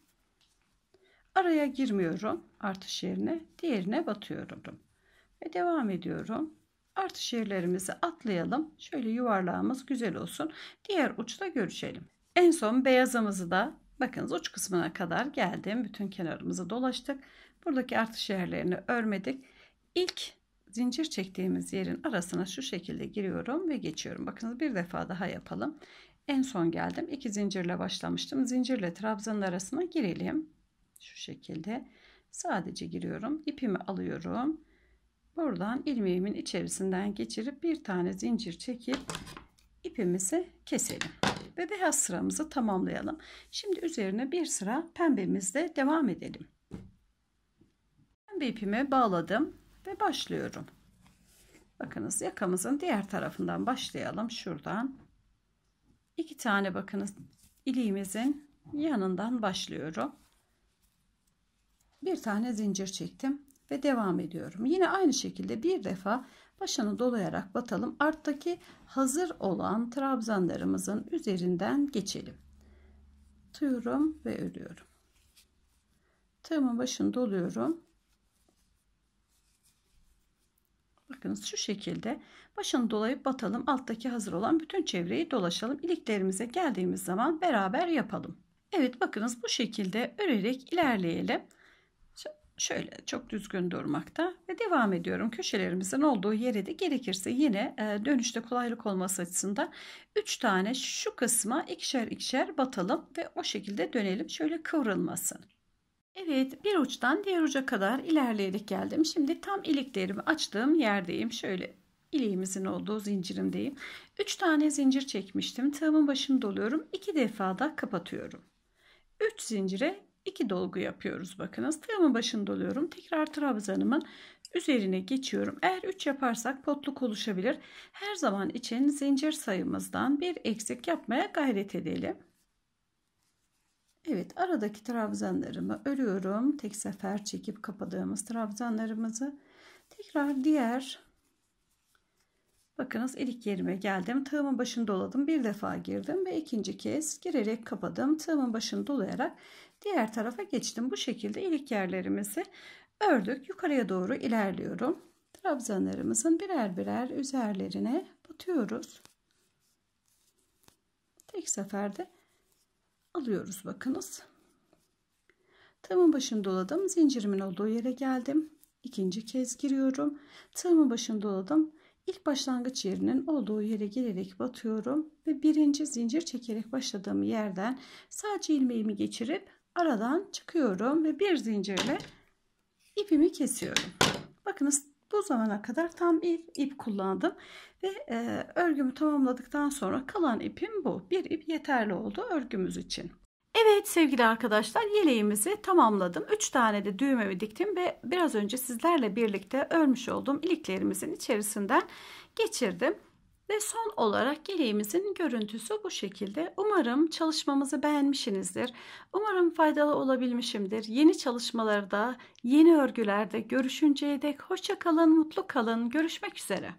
Araya girmiyorum artış yerine diğerine batıyorum. Ve devam ediyorum. Artış yerlerimizi atlayalım. Şöyle yuvarlağımız güzel olsun. Diğer uçta görüşelim. En son beyazımızı da bakınız uç kısmına kadar geldim. Bütün kenarımızı dolaştık. Buradaki artış yerlerini örmedik. İlk zincir çektiğimiz yerin arasına şu şekilde giriyorum ve geçiyorum. Bakınız bir defa daha yapalım. En son geldim. İki zincirle başlamıştım. Zincirle trabzanın arasına girelim. Şu şekilde. Sadece giriyorum. İpimi alıyorum buradan ilmeğimin içerisinden geçirip bir tane zincir çekip ipimizi keselim ve beyaz sıramızı tamamlayalım. Şimdi üzerine bir sıra pembemizle devam edelim. Pembe ipimi bağladım ve başlıyorum. Bakınız yakamızın diğer tarafından başlayalım. Şuradan iki tane bakınız iliğimizin yanından başlıyorum. Bir tane zincir çektim ve devam ediyorum. Yine aynı şekilde bir defa başını dolayarak batalım. Arttaki hazır olan trabzanlarımızın üzerinden geçelim. Tıyorum ve örüyorum. Tığımın başını doluyorum. Bakınız şu şekilde başını dolayıp batalım. Alttaki hazır olan bütün çevreyi dolaşalım. İliklerimize geldiğimiz zaman beraber yapalım. Evet bakınız bu şekilde örerek ilerleyelim şöyle çok düzgün durmakta ve devam ediyorum. Köşelerimizin olduğu yere de gerekirse yine e, dönüşte kolaylık olması açısından 3 tane şu kısma ikişer ikişer batalım ve o şekilde dönelim. Şöyle kıvrılmasın. Evet bir uçtan diğer uca kadar ilerleyerek geldim. Şimdi tam iliklerimi açtığım yerdeyim. Şöyle ileğimizin olduğu zincirimdeyim. 3 tane zincir çekmiştim. Tığımın başını doluyorum. 2 defa da kapatıyorum. 3 zincire iki dolgu yapıyoruz bakınız. Tığımın başını doluyorum. Tekrar trabzanımın üzerine geçiyorum. Eğer 3 yaparsak potluk oluşabilir. Her zaman için zincir sayımızdan bir eksik yapmaya gayret edelim. Evet aradaki trabzanlarımı örüyorum. Tek sefer çekip kapadığımız trabzanlarımızı tekrar diğer bakınız ilik yerime geldim. Tığımın başını doladım. Bir defa girdim ve ikinci kez girerek kapadım. Tığımın başını dolayarak diğer tarafa geçtim. Bu şekilde ilik yerlerimizi ördük. Yukarıya doğru ilerliyorum. Trabzanlarımızın birer birer üzerlerine batıyoruz. Tek seferde alıyoruz bakınız. Tığımın başını doladım. Zincirimin olduğu yere geldim. İkinci kez giriyorum. Tığımın başını doladım. İlk başlangıç yerinin olduğu yere gelerek batıyorum ve birinci zincir çekerek başladığım yerden sadece ilmeğimi geçirip aradan çıkıyorum ve bir zincirle ipimi kesiyorum. Bakınız bu zamana kadar tam bir ip kullandım ve e, örgümü tamamladıktan sonra kalan ipim bu. Bir ip yeterli oldu örgümüz için. Evet sevgili arkadaşlar yeleğimizi tamamladım. 3 tane de düğmemi diktim ve biraz önce sizlerle birlikte örmüş olduğum iliklerimizin içerisinden geçirdim. Ve son olarak yeleğimizin görüntüsü bu şekilde. Umarım çalışmamızı beğenmişsinizdir. Umarım faydalı olabilmişimdir. Yeni çalışmalarda, yeni örgülerde görüşünceye dek hoşça kalın, mutlu kalın. Görüşmek üzere.